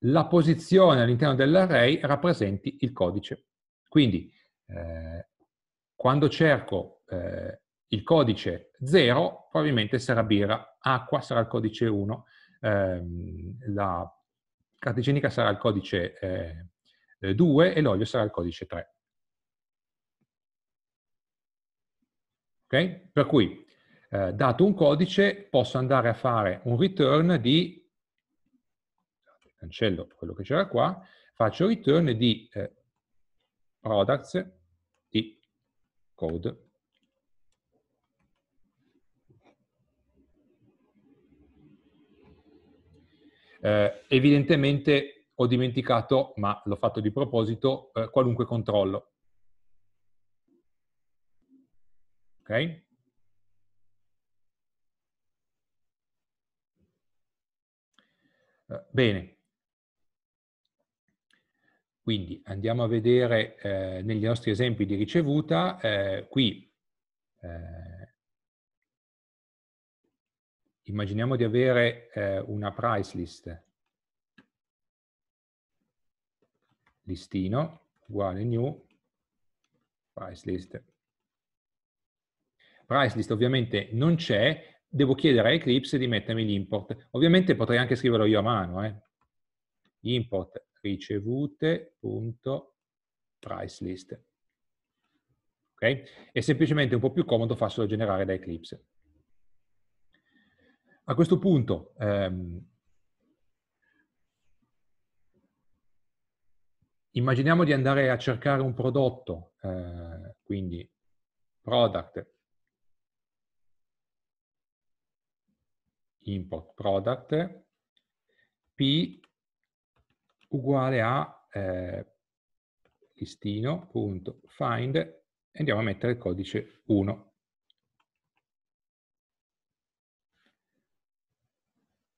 la posizione all'interno dell'array rappresenti il codice. Quindi, eh, quando cerco eh, il codice 0 probabilmente sarà birra, acqua sarà il codice 1, ehm, la carta igienica sarà il codice 2 eh, eh, e l'olio sarà il codice 3. Okay? Per cui, eh, dato un codice, posso andare a fare un return di, cancello quello che c'era qua, faccio return di eh, products di code Eh, evidentemente ho dimenticato, ma l'ho fatto di proposito, eh, qualunque controllo. Ok? Eh, bene, quindi andiamo a vedere eh, negli nostri esempi di ricevuta, eh, qui eh, immaginiamo di avere eh, una price list listino uguale new price list. Price list ovviamente non c'è, devo chiedere a Eclipse di mettermi l'import. Ovviamente potrei anche scriverlo io a mano, eh. import ricevute.pricelist. Ok? È semplicemente un po' più comodo farselo generare da Eclipse. A questo punto, ehm, immaginiamo di andare a cercare un prodotto, eh, quindi product, import product, p uguale a eh, listino.find e andiamo a mettere il codice 1.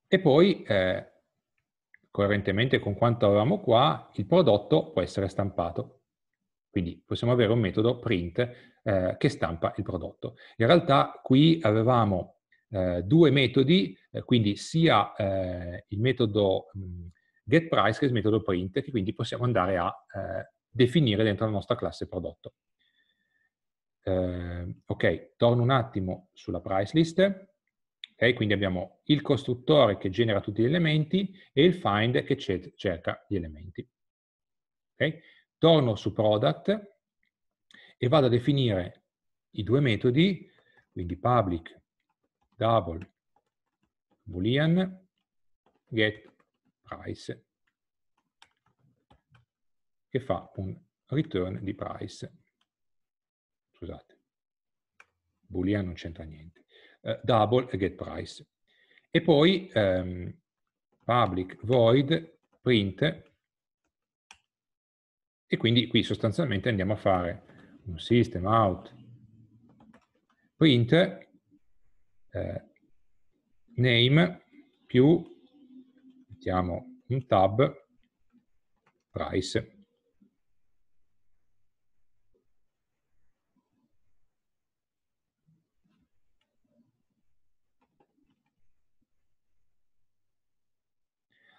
E poi, eh, coerentemente con quanto avevamo qua, il prodotto può essere stampato. Quindi possiamo avere un metodo print eh, che stampa il prodotto. In realtà qui avevamo eh, due metodi, eh, quindi sia eh, il metodo mh, mm, getPrice che il metodo print, che quindi possiamo andare a eh, definire dentro la nostra classe prodotto. ok, torno un attimo sulla price list Okay? Quindi abbiamo il costruttore che genera tutti gli elementi e il find che cerca gli elementi. Okay? Torno su product e vado a definire i due metodi, quindi public double boolean get price che fa un return di price. Scusate, boolean non c'entra niente eh, double get price. E poi ehm, public void print e quindi qui sostanzialmente andiamo a fare un system out print eh, name più mettiamo un tab price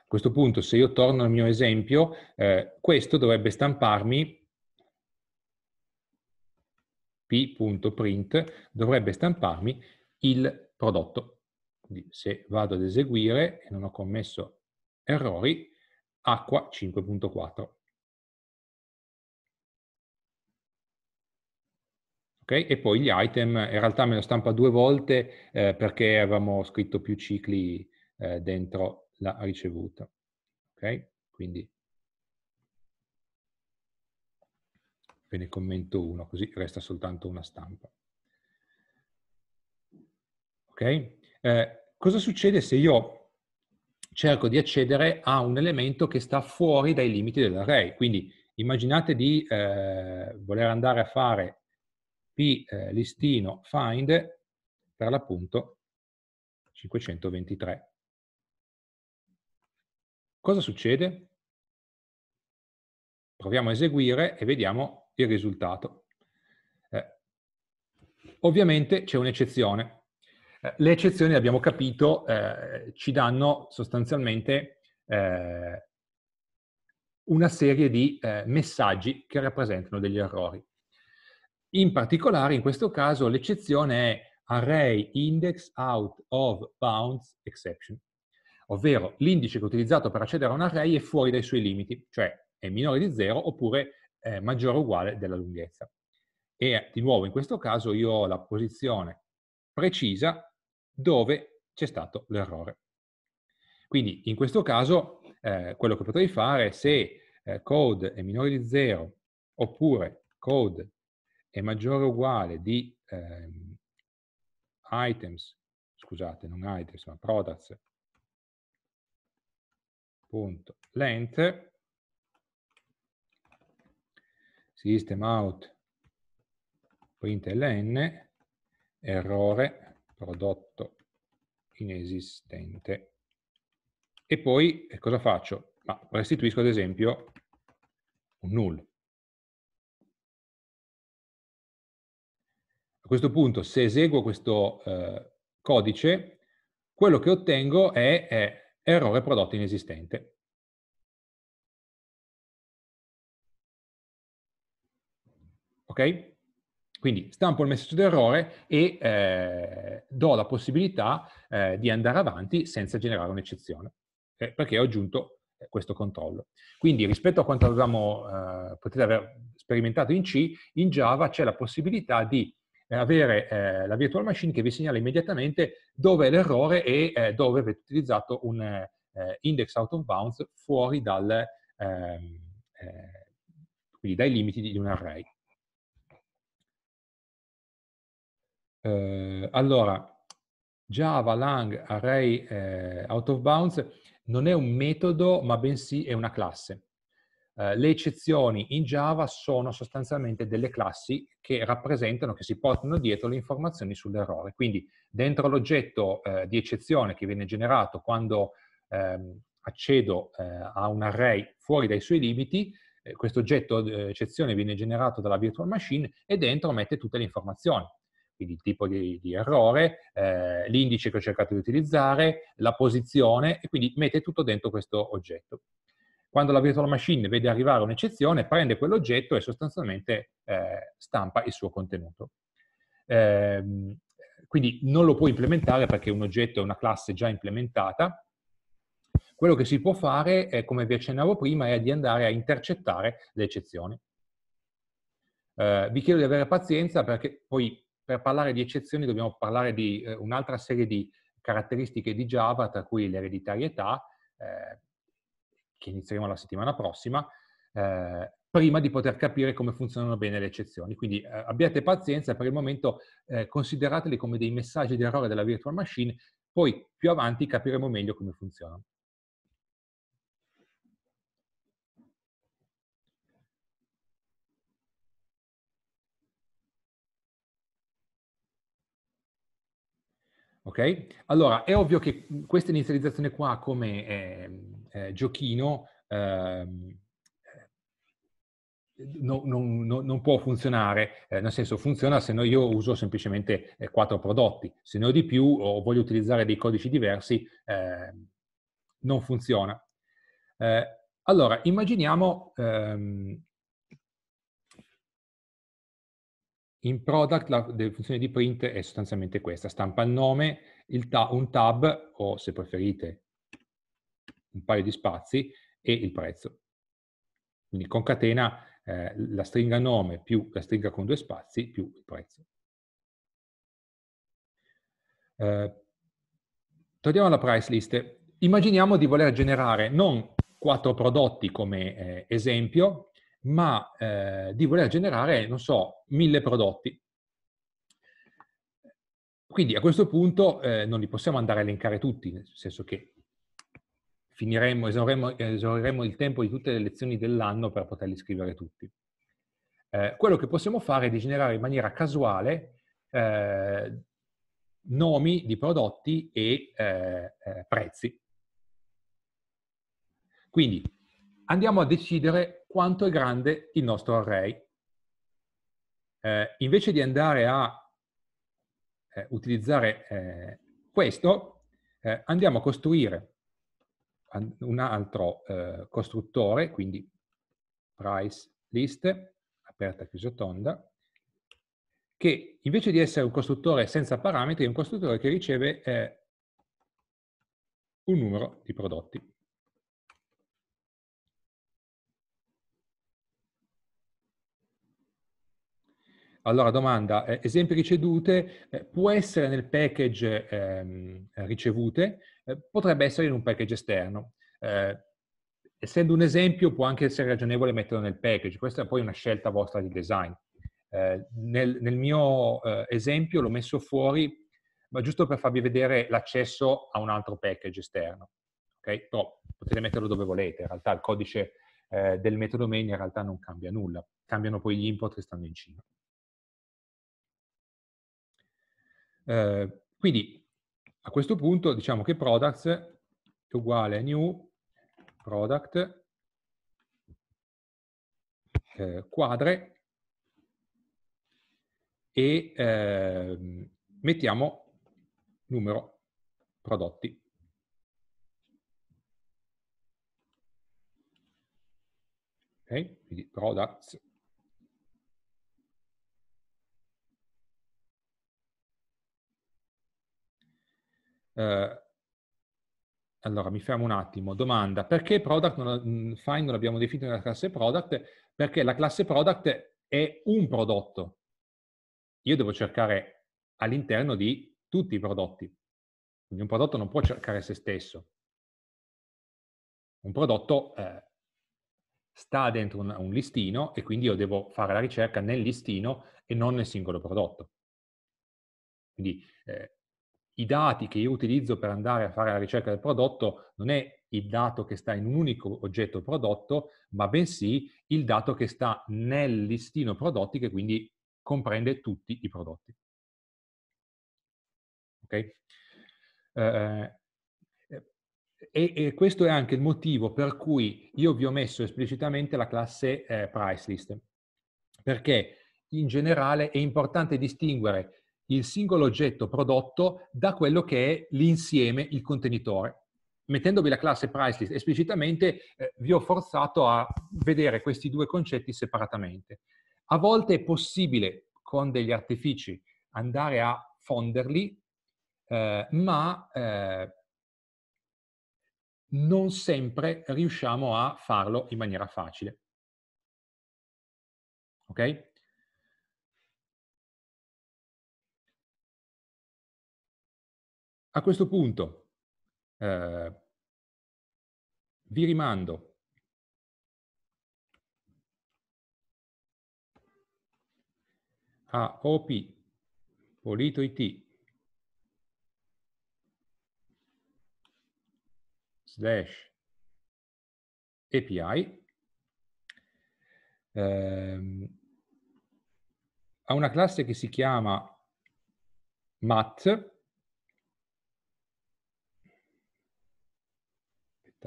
A questo punto, se io torno al mio esempio, eh, questo dovrebbe stamparmi p.print, dovrebbe stamparmi il prodotto. Quindi se vado ad eseguire e non ho commesso errori, acqua 5.4. Ok? E poi gli item, in realtà me lo stampa due volte eh, perché avevamo scritto più cicli eh, dentro l'ha ricevuta. Ok? Quindi ve ne commento uno, così resta soltanto una stampa. Ok? Eh, cosa succede se io cerco di accedere a un elemento che sta fuori dai limiti dell'array? Quindi immaginate di eh, voler andare a fare p eh, listino find per l'appunto 523. Cosa succede? Proviamo a eseguire e vediamo il risultato. Eh, ovviamente c'è un'eccezione. Eh, le eccezioni, abbiamo capito, eh, ci danno sostanzialmente eh, una serie di eh, messaggi che rappresentano degli errori. In particolare, in questo caso, l'eccezione è array index out of bounds exception ovvero l'indice che è utilizzato per accedere a un array è fuori dai suoi limiti, cioè è minore di 0 oppure eh, maggiore o uguale della lunghezza. E di nuovo in questo caso io ho la posizione precisa dove c'è stato l'errore. Quindi in questo caso eh, quello che potrei fare è se eh, code è minore di 0 oppure code è maggiore o uguale di ehm, items, scusate, non items, ma products length system out println errore prodotto inesistente e poi eh, cosa faccio? Ma restituisco ad esempio un null. A questo punto se eseguo questo eh, codice quello che ottengo è, è errore prodotto inesistente. Ok? Quindi stampo il messaggio d'errore e eh, do la possibilità eh, di andare avanti senza generare un'eccezione, okay? Eh, perché ho aggiunto eh, questo controllo. Quindi rispetto a quanto avevamo, eh, potete aver sperimentato in C, in Java c'è la possibilità di avere eh, la virtual machine che vi segnala immediatamente dove è l'errore e eh, dove avete utilizzato un eh, index out of bounds fuori dal, ehm, eh, dai limiti di un array. Eh, allora, Java lang array eh, out of bounds non è un metodo, ma bensì è una classe. Eh, le eccezioni in Java sono sostanzialmente delle classi che rappresentano, che si portano dietro le informazioni sull'errore. Quindi dentro l'oggetto eh, di eccezione che viene generato quando ehm, accedo eh, a un array fuori dai suoi limiti, eh, questo oggetto di eh, eccezione viene generato dalla virtual machine e dentro mette tutte le informazioni quindi il tipo di, di errore, eh, l'indice che ho cercato di utilizzare, la posizione, e quindi mette tutto dentro questo oggetto. Quando la virtual machine vede arrivare un'eccezione, prende quell'oggetto e sostanzialmente eh, stampa il suo contenuto. Eh, quindi non lo può implementare perché un oggetto è una classe già implementata. Quello che si può fare, è, come vi accennavo prima, è di andare a intercettare le eccezioni. Eh, vi chiedo di avere pazienza perché poi per parlare di eccezioni dobbiamo parlare di eh, un'altra serie di caratteristiche di Java, tra cui l'ereditarietà, eh, che inizieremo la settimana prossima, eh, prima di poter capire come funzionano bene le eccezioni. Quindi eh, abbiate pazienza, per il momento eh, considerateli come dei messaggi di errore della virtual machine, poi più avanti capiremo meglio come funzionano. Ok? Allora, è ovvio che questa inizializzazione qua, come eh, eh, giochino ehm, eh, no, non, non, può funzionare, eh, nel senso funziona se no io uso semplicemente eh, quattro prodotti, se ne ho di più o voglio utilizzare dei codici diversi, ehm, non funziona. Eh, allora, immaginiamo ehm, In product la funzione di print è sostanzialmente questa, stampa il nome, il ta- un tab o se preferite un paio di spazi e il prezzo. Quindi concatena eh, la stringa nome più la stringa con due spazi più il prezzo. Eh, torniamo alla price list. Immaginiamo di voler generare non quattro prodotti come eh, esempio, ma eh, di voler generare, non so, mille prodotti. Quindi a questo punto eh, non li possiamo andare a elencare tutti, nel senso che finiremo, esaureremo, esaureremo il tempo di tutte le lezioni dell'anno per poterli scrivere tutti. Eh, quello che possiamo fare è di generare in maniera casuale eh, nomi di prodotti e eh, eh prezzi. Quindi andiamo a decidere quanto è grande il nostro array. Eh, invece di andare a eh, utilizzare questo, andiamo a costruire un altro eh, costruttore, quindi price list, aperta e chiusa tonda, che invece di essere un costruttore senza parametri è un costruttore che riceve eh, un numero di prodotti. Allora, domanda, eh, esempi ricevute, eh, può essere nel package ehm, ricevute, eh, potrebbe essere in un package esterno. Eh, essendo un esempio può anche essere ragionevole metterlo nel package, questa è poi una scelta vostra di design. Eh, nel, nel, mio eh, esempio l'ho messo fuori, ma giusto per farvi vedere l'accesso a un altro package esterno. Okay? Però potete metterlo dove volete, in realtà il codice eh, del metodo main in realtà non cambia nulla, cambiano poi gli import che stanno in Cina. quindi a questo punto diciamo che products è uguale a new product eh, quadre e eh, mettiamo numero prodotti. Ok, quindi products Eh, allora, mi fermo un attimo. Domanda, perché product non, mm, fine non abbiamo definito nella classe product? Perché la classe product è un prodotto. Io devo cercare all'interno di tutti i prodotti. Quindi un prodotto non può cercare se stesso. Un prodotto eh, sta dentro un, un listino e quindi io devo fare la ricerca nel listino e non nel singolo prodotto. Quindi eh, i dati che io utilizzo per andare a fare la ricerca del prodotto non è il dato che sta in un unico oggetto prodotto, ma bensì il dato che sta nel listino prodotti che quindi comprende tutti i prodotti. Ok? Eh, eh e, e, questo è anche il motivo per cui io vi ho messo esplicitamente la classe eh, price list, perché in generale è importante distinguere il singolo oggetto prodotto da quello che è l'insieme, il contenitore. Mettendovi la classe Priceless esplicitamente eh, vi ho forzato a vedere questi due concetti separatamente. A volte è possibile con degli artifici andare a fonderli, eh, ma eh, non sempre riusciamo a farlo in maniera facile. Ok? A questo punto eh, vi rimando a op polito.it slash API eh, a ehm, una classe che si chiama mat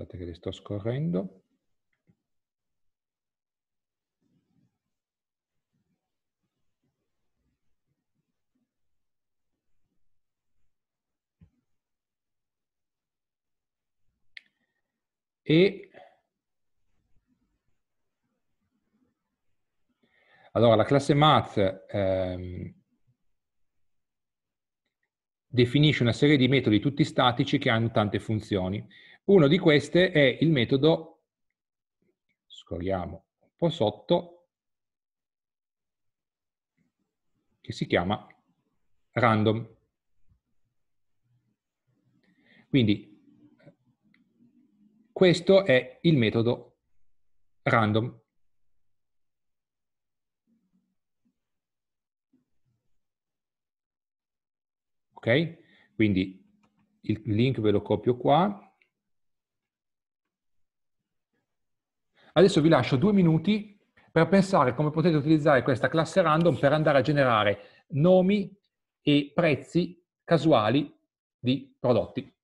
aspettate che le sto scorrendo. E allora la classe math ehm, definisce una serie di metodi tutti statici che hanno tante funzioni. Uno di queste è il metodo, scorriamo un po' sotto, che si chiama random. Quindi questo è il metodo random. Ok? Quindi il link ve lo copio qua, Adesso vi lascio due minuti per pensare come potete utilizzare questa classe random per andare a generare nomi e prezzi casuali di prodotti.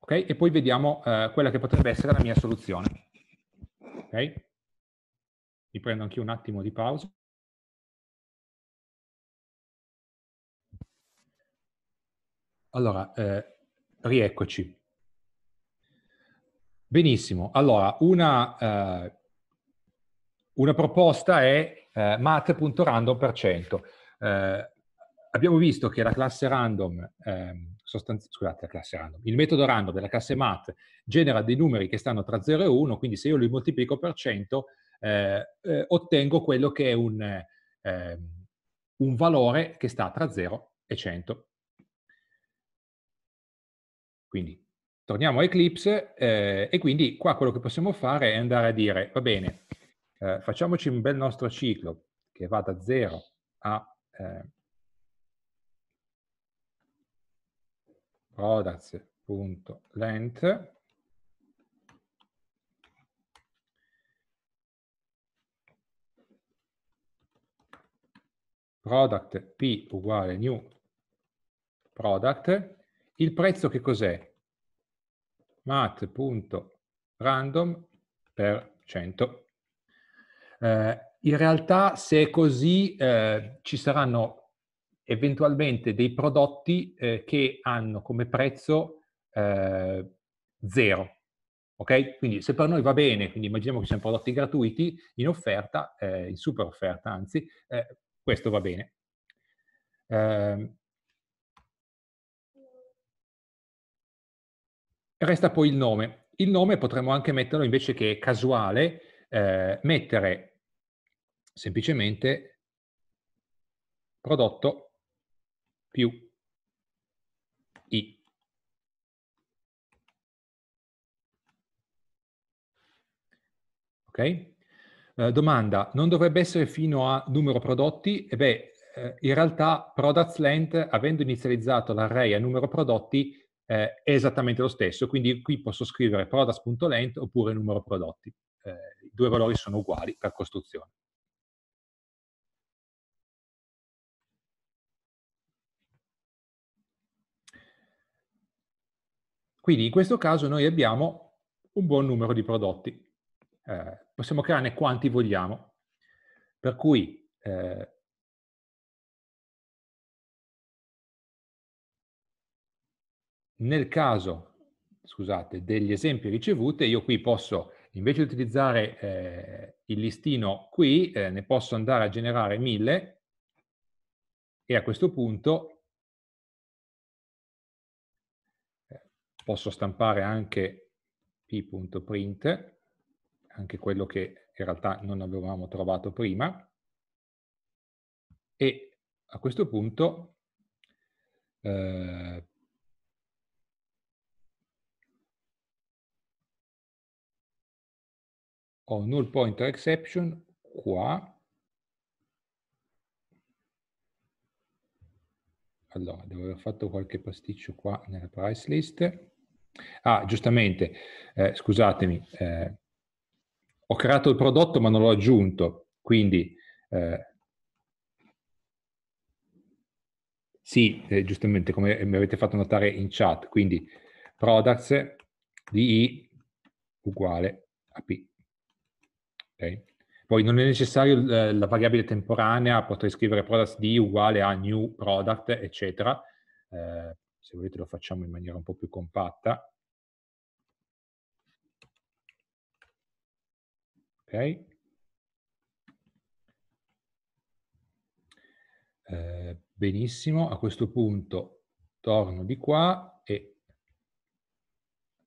Ok? E poi vediamo eh, quella che potrebbe essere la mia soluzione. Ok? Mi prendo anche un attimo di pausa. Allora, eh, Rieccoci. Benissimo, allora una, eh, una proposta è eh, mat.random%. Eh, abbiamo visto che la classe random, eh, sostanzi- scusate, la classe random, il metodo random della classe mat genera dei numeri che stanno tra 0 e 1, quindi se io li moltiplico per 100 eh, eh, ottengo quello che è un, eh, ehm, un valore che sta tra 0 e 100. Quindi torniamo a Eclipse eh, e quindi qua quello che possiamo fare è andare a dire, va bene, eh, facciamoci un bel nostro ciclo che va da 0 a eh, products.length product p uguale new product il prezzo che cos'è? mat.random per 100. Eh, in realtà se è così eh, ci saranno eventualmente dei prodotti eh, che hanno come prezzo eh, zero. Ok? Quindi se per noi va bene, quindi immaginiamo che siano prodotti gratuiti in offerta, eh, in super offerta anzi, eh, questo va bene. Ehm, Resta poi il nome. Il nome potremmo anche metterlo invece che casuale, eh, mettere semplicemente prodotto più i. Ok? Eh, domanda, non dovrebbe essere fino a numero prodotti? E eh beh, eh, in realtà Products Length, avendo inizializzato l'array a numero prodotti, eh, è esattamente lo stesso, quindi qui posso scrivere products.length oppure numero prodotti. Eh, I due valori sono uguali per costruzione. Quindi in questo caso noi abbiamo un buon numero di prodotti. Eh, possiamo crearne quanti vogliamo. Per cui eh, Nel caso scusate, degli esempi ricevuti, io qui posso, invece di utilizzare eh, il listino qui, eh, ne posso andare a generare 1000 e a questo punto eh, posso stampare anche p.print, anche quello che in realtà non avevamo trovato prima, e a questo punto eh, ho oh, null pointer exception qua. Allora, devo aver fatto qualche pasticcio qua nella price list. Ah, giustamente, eh, scusatemi, eh, ho creato il prodotto ma non l'ho aggiunto, quindi eh, sì, eh, giustamente come mi avete fatto notare in chat, quindi products di I uguale a P. Okay. Poi non è necessario la, variabile temporanea, potrei scrivere product D uguale a new product, eccetera. Eh, se volete lo facciamo in maniera un po' più compatta. Ok. Eh, benissimo, a questo punto torno di qua e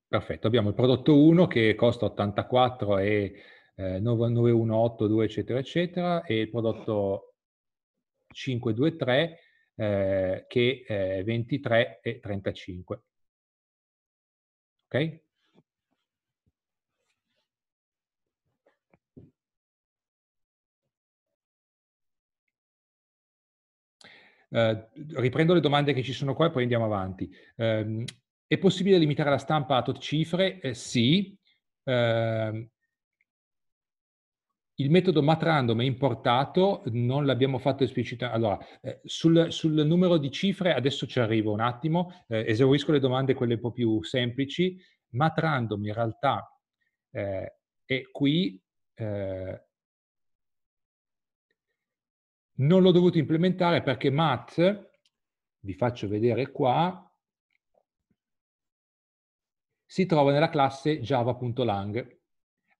perfetto, abbiamo il prodotto 1 che costa 84 e eh, 9182 eccetera eccetera e il prodotto 523 eh, che è 23 e 35. Ok? Uh, riprendo le domande che ci sono qua e poi andiamo avanti. Um, è possibile limitare la stampa a tot cifre? Eh, sì. Uh, il metodo mat è importato, non l'abbiamo fatto esplicitamente. Allora, eh, sul, sul, numero di cifre, adesso ci arrivo un attimo, eh, esaurisco le domande, quelle un po' più semplici. Mat in realtà eh, è qui, eh, non l'ho dovuto implementare perché mat, vi faccio vedere qua, si trova nella classe java.lang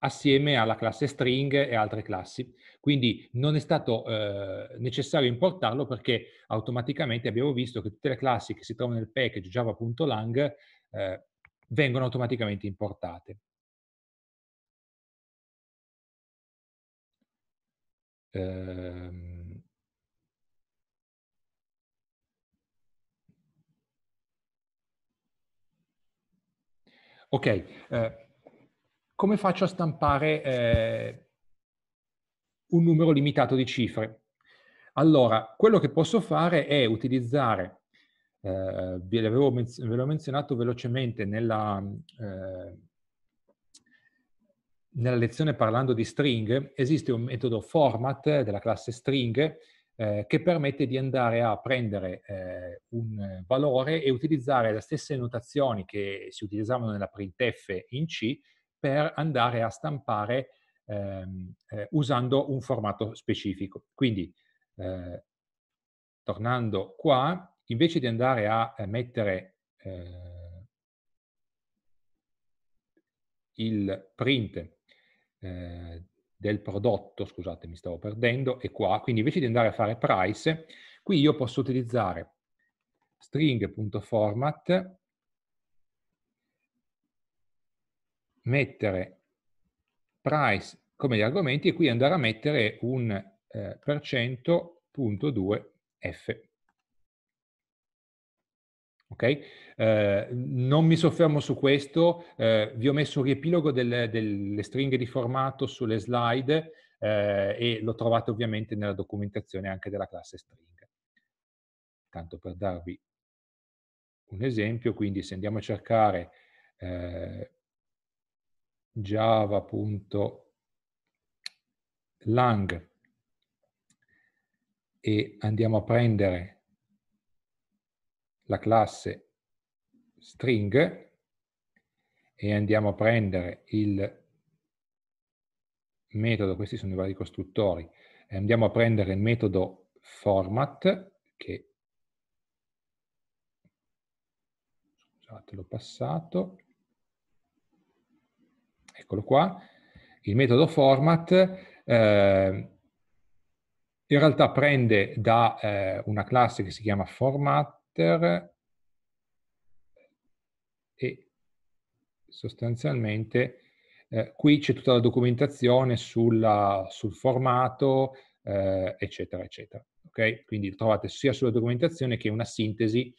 assieme alla classe string e altre classi. Quindi non è stato eh, necessario importarlo perché automaticamente abbiamo visto che tutte le classi che si trovano nel package java.lang eh, vengono automaticamente importate. Ehm... Ok, eh, come faccio a stampare eh, un numero limitato di cifre? Allora, quello che posso fare è utilizzare, eh, ve, ve l'ho menzionato velocemente nella, eh, nella, lezione parlando di string, esiste un metodo format della classe string eh, che permette di andare a prendere eh, un valore e utilizzare le stesse notazioni che si utilizzavano nella printf in C per andare a stampare ehm, eh, usando un formato specifico. Quindi, eh, tornando qua, invece di andare a eh, mettere eh, il print eh, del prodotto, scusate mi stavo perdendo, è qua, quindi invece di andare a fare price, qui io posso utilizzare string.format mettere price come gli argomenti e qui andare a mettere un eh, %.2f. Ok? Eh, non mi soffermo su questo, eh, vi ho messo un riepilogo del, delle stringhe di formato sulle slide eh, e lo trovate ovviamente nella documentazione anche della classe string. Tanto per darvi un esempio, quindi se andiamo a cercare eh, java.lang e andiamo a prendere la classe string e andiamo a prendere il metodo, questi sono i vari costruttori, e andiamo a prendere il metodo format che scusate l'ho passato eccolo qua, il metodo format eh, in realtà prende da eh, una classe che si chiama formatter e sostanzialmente eh, qui c'è tutta la documentazione sulla, sul formato, eh, eccetera, eccetera. Okay? Quindi trovate sia sulla documentazione che una sintesi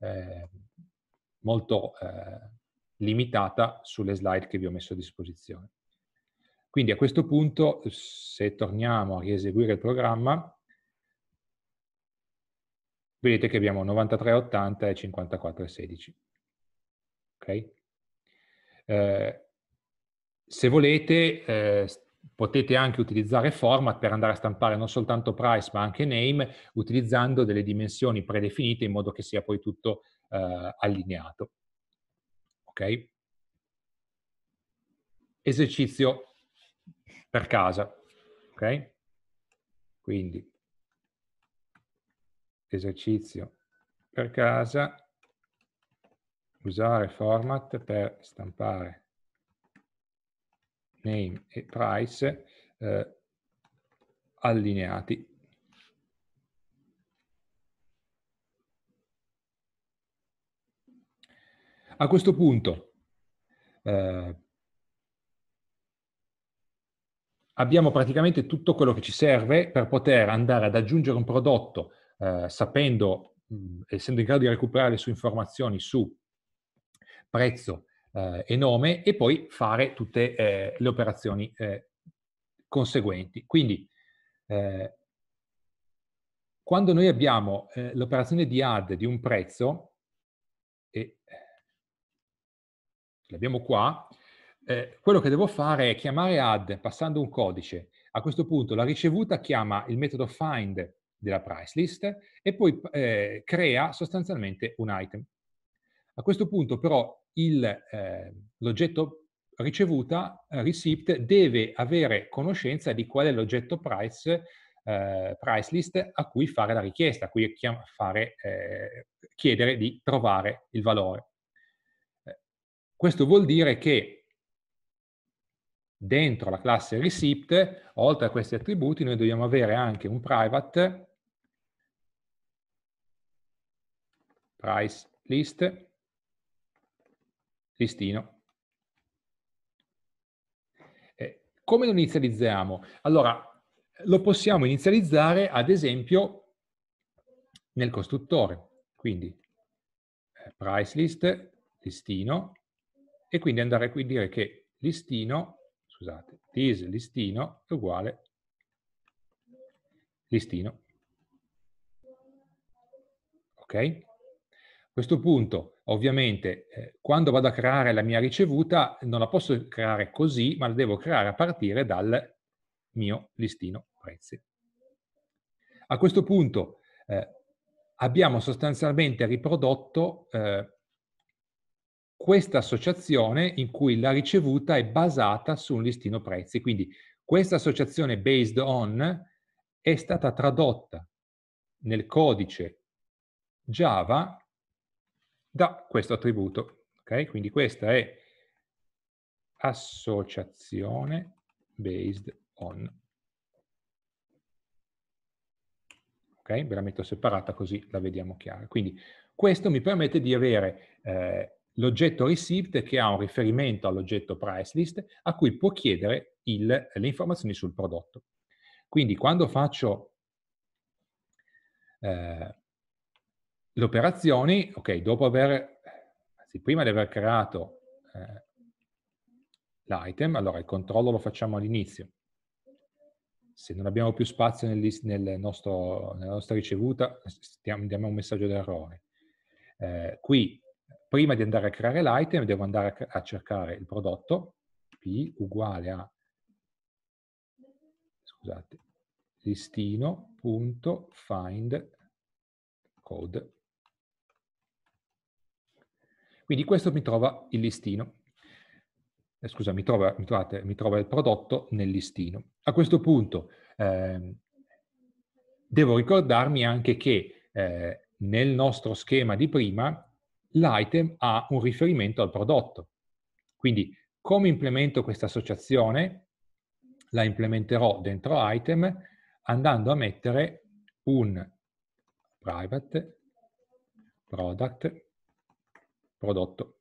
eh, molto eh, limitata sulle slide che vi ho messo a disposizione. Quindi a questo punto, se torniamo a rieseguire il programma, vedete che abbiamo 93,80 e 54,16. Okay? Eh, se volete, eh, potete anche utilizzare format per andare a stampare non soltanto price ma anche name utilizzando delle dimensioni predefinite in modo che sia poi tutto eh, allineato ok? Esercizio per casa, ok? Quindi esercizio per casa, usare format per stampare name e price eh, allineati A questo punto eh, abbiamo praticamente tutto quello che ci serve per poter andare ad aggiungere un prodotto eh, sapendo, mh, essendo in grado di recuperare le sue informazioni su prezzo eh, e nome e poi fare tutte eh, le operazioni eh, conseguenti. Quindi eh, quando noi abbiamo eh, l'operazione di add di un prezzo, e che abbiamo qua, eh, quello che devo fare è chiamare add passando un codice. A questo punto la ricevuta chiama il metodo find della price list e poi eh, crea sostanzialmente un item. A questo punto però eh, l'oggetto ricevuta, eh, receipt, deve avere conoscenza di qual è l'oggetto price, eh, price list a cui fare la richiesta, a cui fare, eh, chiedere di trovare il valore. Questo vuol dire che dentro la classe receipt, oltre a questi attributi, noi dobbiamo avere anche un private price list listino. Eh, come lo inizializziamo? Allora, lo possiamo inizializzare ad esempio nel costruttore, quindi eh, price list listino e quindi andare qui a dire che listino, scusate, this listino è uguale listino. Ok? A questo punto, ovviamente, eh, quando vado a creare la mia ricevuta, non la posso creare così, ma la devo creare a partire dal mio listino prezzi. A questo punto eh, abbiamo sostanzialmente riprodotto eh, questa associazione in cui la ricevuta è basata su un listino prezzi. Quindi questa associazione based on è stata tradotta nel codice Java da questo attributo. Okay? Quindi questa è associazione based on. Ok? Ve la metto separata così la vediamo chiara. Quindi questo mi permette di avere eh, L'oggetto received che ha un riferimento all'oggetto price list a cui può chiedere il, le informazioni sul prodotto. Quindi quando faccio eh, le operazioni, ok, dopo aver, anzi, prima di aver creato eh, l'item, allora il controllo lo facciamo all'inizio. Se non abbiamo più spazio nel, nel nostro, nella nostra ricevuta, stiamo, diamo un messaggio d'errore. Eh, qui prima di andare a creare l'item devo andare a cercare il prodotto P uguale a scusate, listino.find code. Quindi questo mi trova il listino. Eh, scusa, mi trova, mi, trovate, mi trova, il prodotto nel listino. A questo punto eh, devo ricordarmi anche che eh, nel nostro schema di prima l'item ha un riferimento al prodotto. Quindi come implemento questa associazione? La implementerò dentro item andando a mettere un private product prodotto.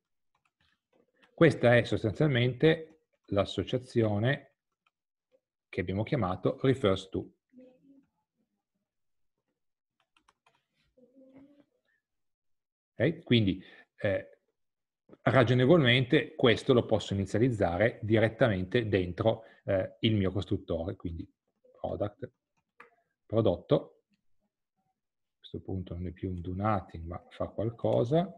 Questa è sostanzialmente l'associazione che abbiamo chiamato refers to. Okay? Quindi eh, ragionevolmente questo lo posso inizializzare direttamente dentro eh, il mio costruttore, quindi product, prodotto, a questo punto non è più un do nothing ma fa qualcosa,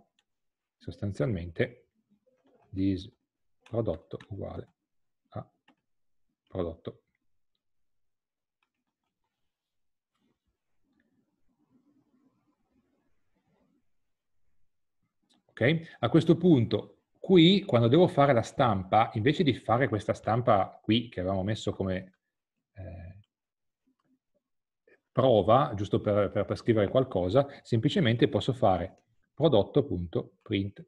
sostanzialmente this prodotto uguale a prodotto Okay? A questo punto, qui, quando devo fare la stampa, invece di fare questa stampa qui, che avevamo messo come eh, prova, giusto per, per, per scrivere qualcosa, semplicemente posso fare prodotto.print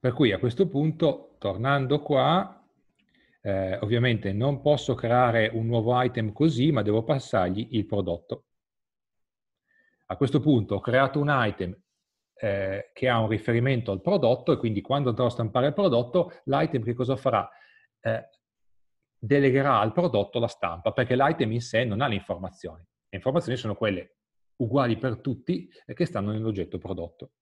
Per cui a questo punto, tornando qua, eh, ovviamente non posso creare un nuovo item così, ma devo passargli il prodotto. A questo punto ho creato un item eh, che ha un riferimento al prodotto e quindi quando andrò a stampare il prodotto, l'item che cosa farà? Eh, delegherà al prodotto la stampa perché l'item in sé non ha le informazioni. Le informazioni sono quelle uguali per tutti e eh, che stanno nell'oggetto prodotto.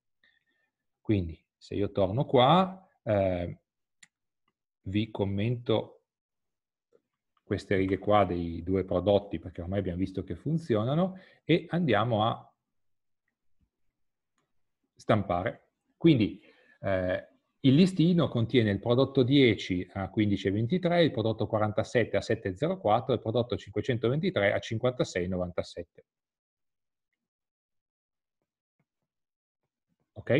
Quindi se io torno qua, eh, vi commento queste righe qua dei due prodotti perché ormai abbiamo visto che funzionano e andiamo a stampare. Quindi eh, il listino contiene il prodotto 10 a 15,23, il prodotto 47 a 7,04 e il prodotto 523 a 56,97. Ok?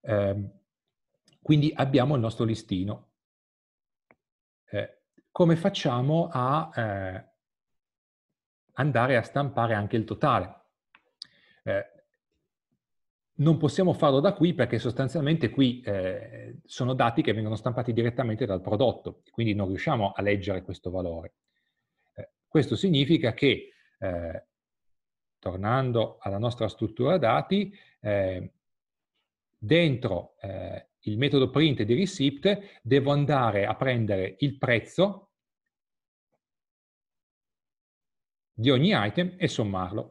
Eh, quindi abbiamo il nostro listino. Eh, come facciamo a eh, andare a stampare anche il totale? Eh, non possiamo farlo da qui perché sostanzialmente qui eh, sono dati che vengono stampati direttamente dal prodotto, quindi non riusciamo a leggere questo valore. Eh, questo significa che, eh, tornando alla nostra struttura dati, eh, dentro eh, il metodo print di receipt, devo andare a prendere il prezzo di ogni item e sommarlo.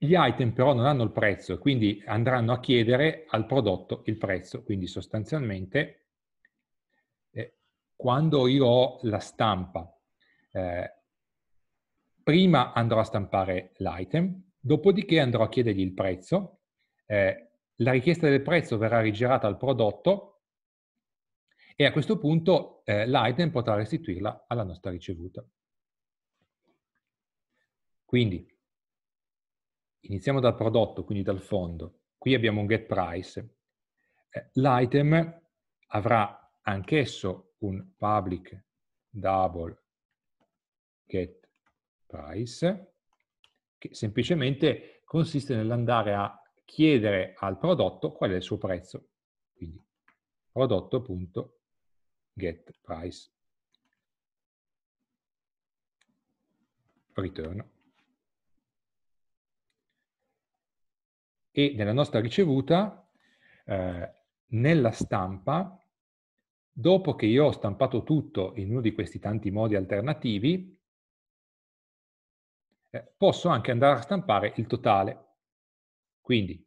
Gli item però non hanno il prezzo quindi andranno a chiedere al prodotto il prezzo. Quindi sostanzialmente eh, quando io ho la stampa, eh, prima andrò a stampare l'item, dopodiché andrò a chiedergli il prezzo, eh, la richiesta del prezzo verrà rigirata al prodotto e a questo punto eh, l'item potrà restituirla alla nostra ricevuta. Quindi, iniziamo dal prodotto, quindi dal fondo. Qui abbiamo un get price. Eh, l'item avrà anch'esso un public double get price, che semplicemente consiste nell'andare a chiedere al prodotto qual è il suo prezzo. Quindi prodotto.getPrice. Ritorno. E nella nostra ricevuta, eh, nella stampa, dopo che io ho stampato tutto in uno di questi tanti modi alternativi, eh, posso anche andare a stampare il totale quindi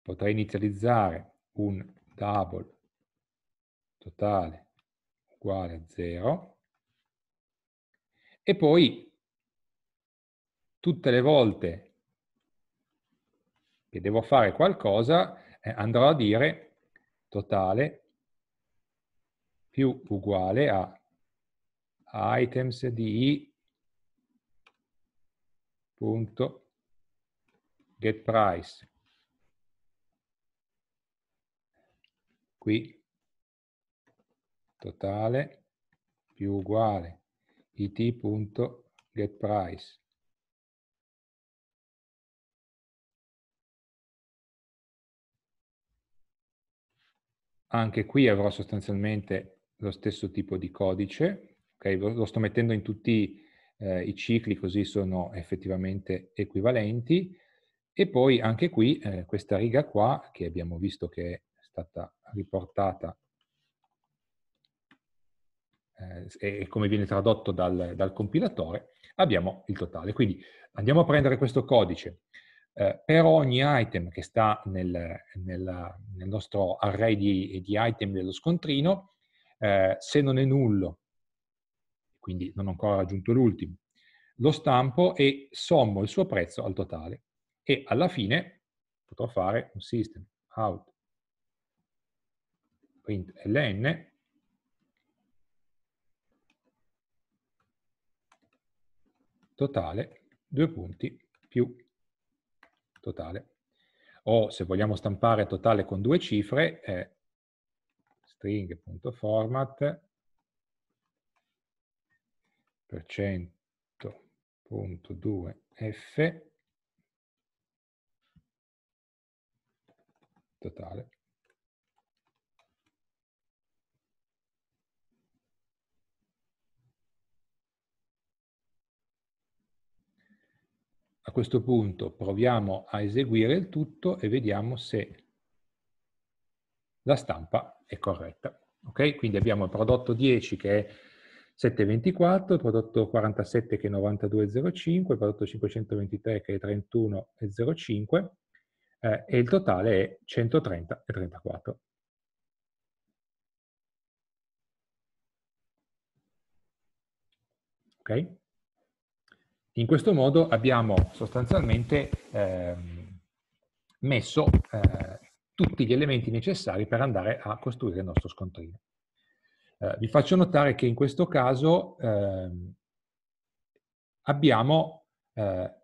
potrei inizializzare un double totale uguale a 0 e poi tutte le volte che devo fare qualcosa eh, andrò a dire totale più uguale a items di punto get price. Qui totale più uguale it.getPrice. Anche qui avrò sostanzialmente lo stesso tipo di codice, okay? lo sto mettendo in tutti eh, i cicli così sono effettivamente equivalenti, e poi anche qui, eh, questa riga qua, che abbiamo visto che è stata riportata eh, e come viene tradotto dal, dal, compilatore, abbiamo il totale. Quindi andiamo a prendere questo codice. Eh, per ogni item che sta nel, nel, nel nostro array di, di, item dello scontrino, eh, se non è nullo, quindi non ho ancora raggiunto l'ultimo, lo stampo e sommo il suo prezzo al totale e alla fine potrò fare un system out print ln totale due punti più totale o se vogliamo stampare totale con due cifre è string.format per 100.2f totale. A questo punto proviamo a eseguire il tutto e vediamo se la stampa è corretta. Ok? Quindi abbiamo il prodotto 10 che è 724, il prodotto 47 che è 92,05, il prodotto 523 che è 31,05 eh, e il totale è 130 e 34. Okay? In questo modo abbiamo sostanzialmente ehm, messo eh, tutti gli elementi necessari per andare a costruire il nostro scontrino. Eh, vi faccio notare che in questo caso ehm, abbiamo eh,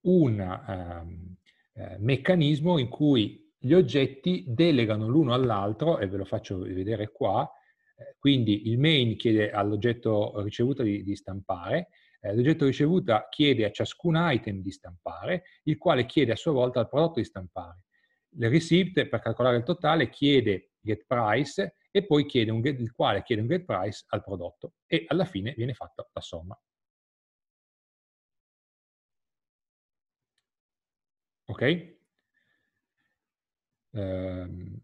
una, ehm, eh, meccanismo in cui gli oggetti delegano l'uno all'altro, e ve lo faccio vedere qua, eh, quindi il main chiede all'oggetto ricevuta di, di stampare, eh, l'oggetto ricevuta chiede a ciascun item di stampare, il quale chiede a sua volta al prodotto di stampare. Il receipt, per calcolare il totale, chiede get price e poi chiede get, il quale chiede un get price al prodotto e alla fine viene fatta la somma. ok? Um,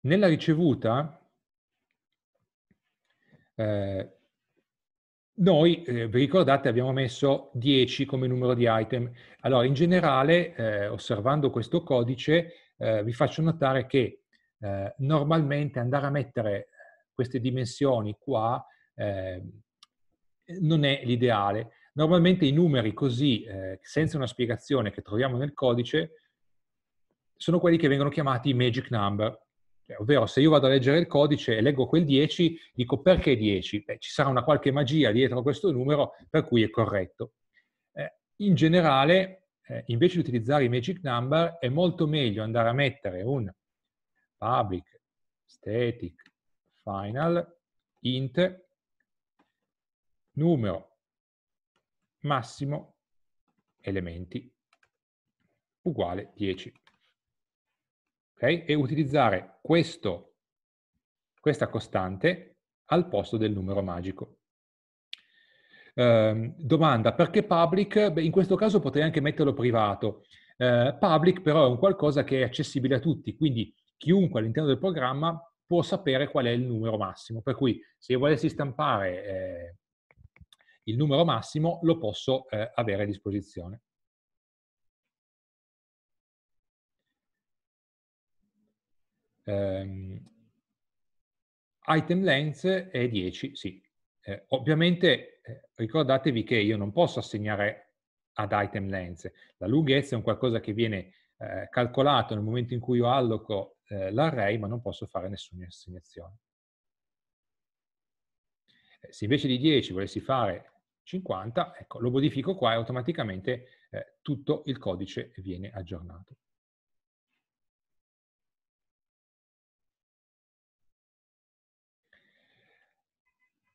nella ricevuta eh, noi, eh, vi ricordate, abbiamo messo 10 come numero di item. Allora, in generale, eh, osservando questo codice, eh, vi faccio notare che eh, normalmente andare a mettere queste dimensioni qua eh, non è l'ideale. Normalmente i numeri così, eh, senza una spiegazione che troviamo nel codice, sono quelli che vengono chiamati magic number. Eh, ovvero se io vado a leggere il codice e leggo quel 10, dico perché 10? Beh, ci sarà una qualche magia dietro questo numero per cui è corretto. Eh, in generale, eh, invece di utilizzare i magic number, è molto meglio andare a mettere un public static final int numero massimo elementi uguale 10 okay? e utilizzare questo, questa costante al posto del numero magico. Eh, domanda, perché public? Beh, in questo caso potrei anche metterlo privato. Eh, public però è un qualcosa che è accessibile a tutti, quindi chiunque all'interno del programma può sapere qual è il numero massimo. Per cui se io volessi stampare eh, il numero massimo lo posso eh, avere a disposizione. Eh, item length è 10, sì. Eh, ovviamente eh, ricordatevi che io non posso assegnare ad item length. La lunghezza è un qualcosa che viene eh, calcolato nel momento in cui io alloco eh, l'array, ma non posso fare nessuna assegnazione. Eh, se invece di 10 volessi fare 50, ecco, lo modifico qua e automaticamente tutto il codice viene aggiornato.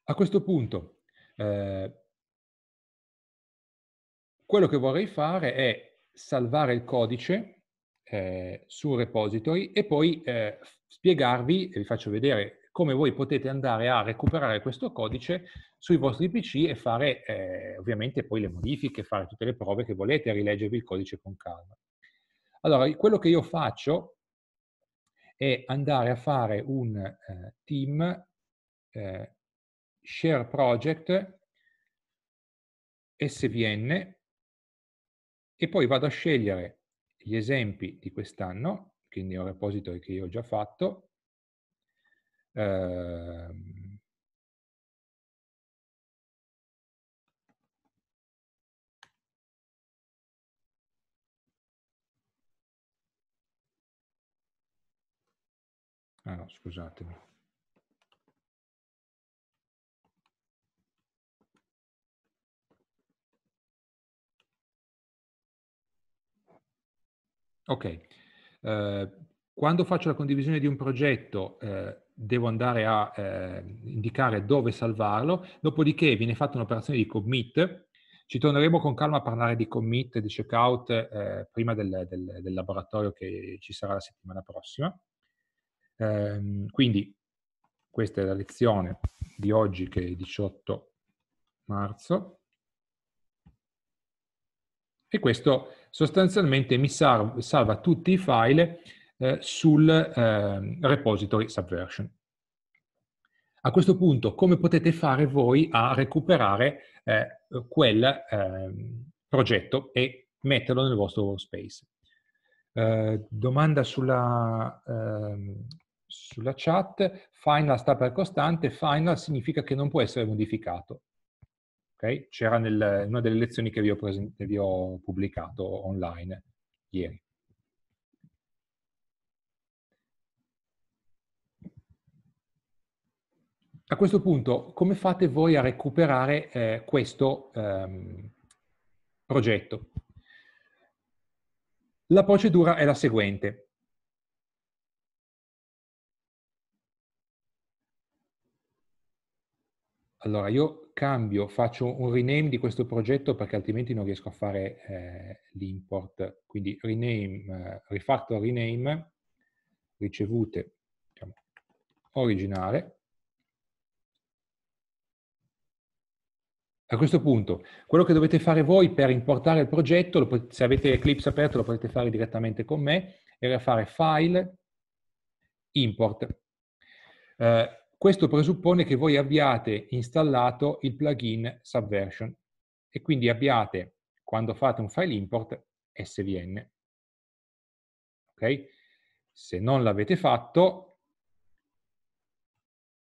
A questo punto, eh, quello che vorrei fare è salvare il codice eh, sul repository e poi eh, spiegarvi, e vi faccio vedere come voi potete andare a recuperare questo codice sui vostri PC e fare eh, ovviamente poi le modifiche, fare tutte le prove che volete, rileggervi il codice con calma. Allora, quello che io faccio è andare a fare un eh, team eh, share project svn e poi vado a scegliere gli esempi di quest'anno, quindi è un repository che io ho già fatto, ehm, Ah no, scusatemi. Ok. Eh, quando faccio la condivisione di un progetto, eh, devo andare a eh, indicare dove salvarlo, dopodiché viene fatta un'operazione di commit. Ci torneremo con calma a parlare di commit, di checkout, eh, prima del, del, del, laboratorio che ci sarà la settimana prossima. Ehm, quindi questa è la lezione di oggi che è il 18 marzo. E questo sostanzialmente mi salva, tutti i file eh, sul eh, repository Subversion. A questo punto, come potete fare voi a recuperare eh, quel ehm, progetto e metterlo nel vostro workspace? Eh, domanda sulla, ehm, sulla chat, final sta per costante, final significa che non può essere modificato. Okay? C'era in una delle lezioni che vi ho, vi ho pubblicato online ieri. A questo punto, come fate voi a recuperare eh, questo ehm, progetto? La procedura è la seguente. allora io cambio, faccio un rename di questo progetto perché altrimenti non riesco a fare eh, l'import. Quindi rename, eh, rifatto rename, ricevute, diciamo, originale. A questo punto, quello che dovete fare voi per importare il progetto, potete, se avete Eclipse aperto lo potete fare direttamente con me, era fare file, import. Eh, questo presuppone che voi abbiate installato il plugin Subversion e quindi abbiate, quando fate un file import, SVN. Okay? Se non l'avete fatto,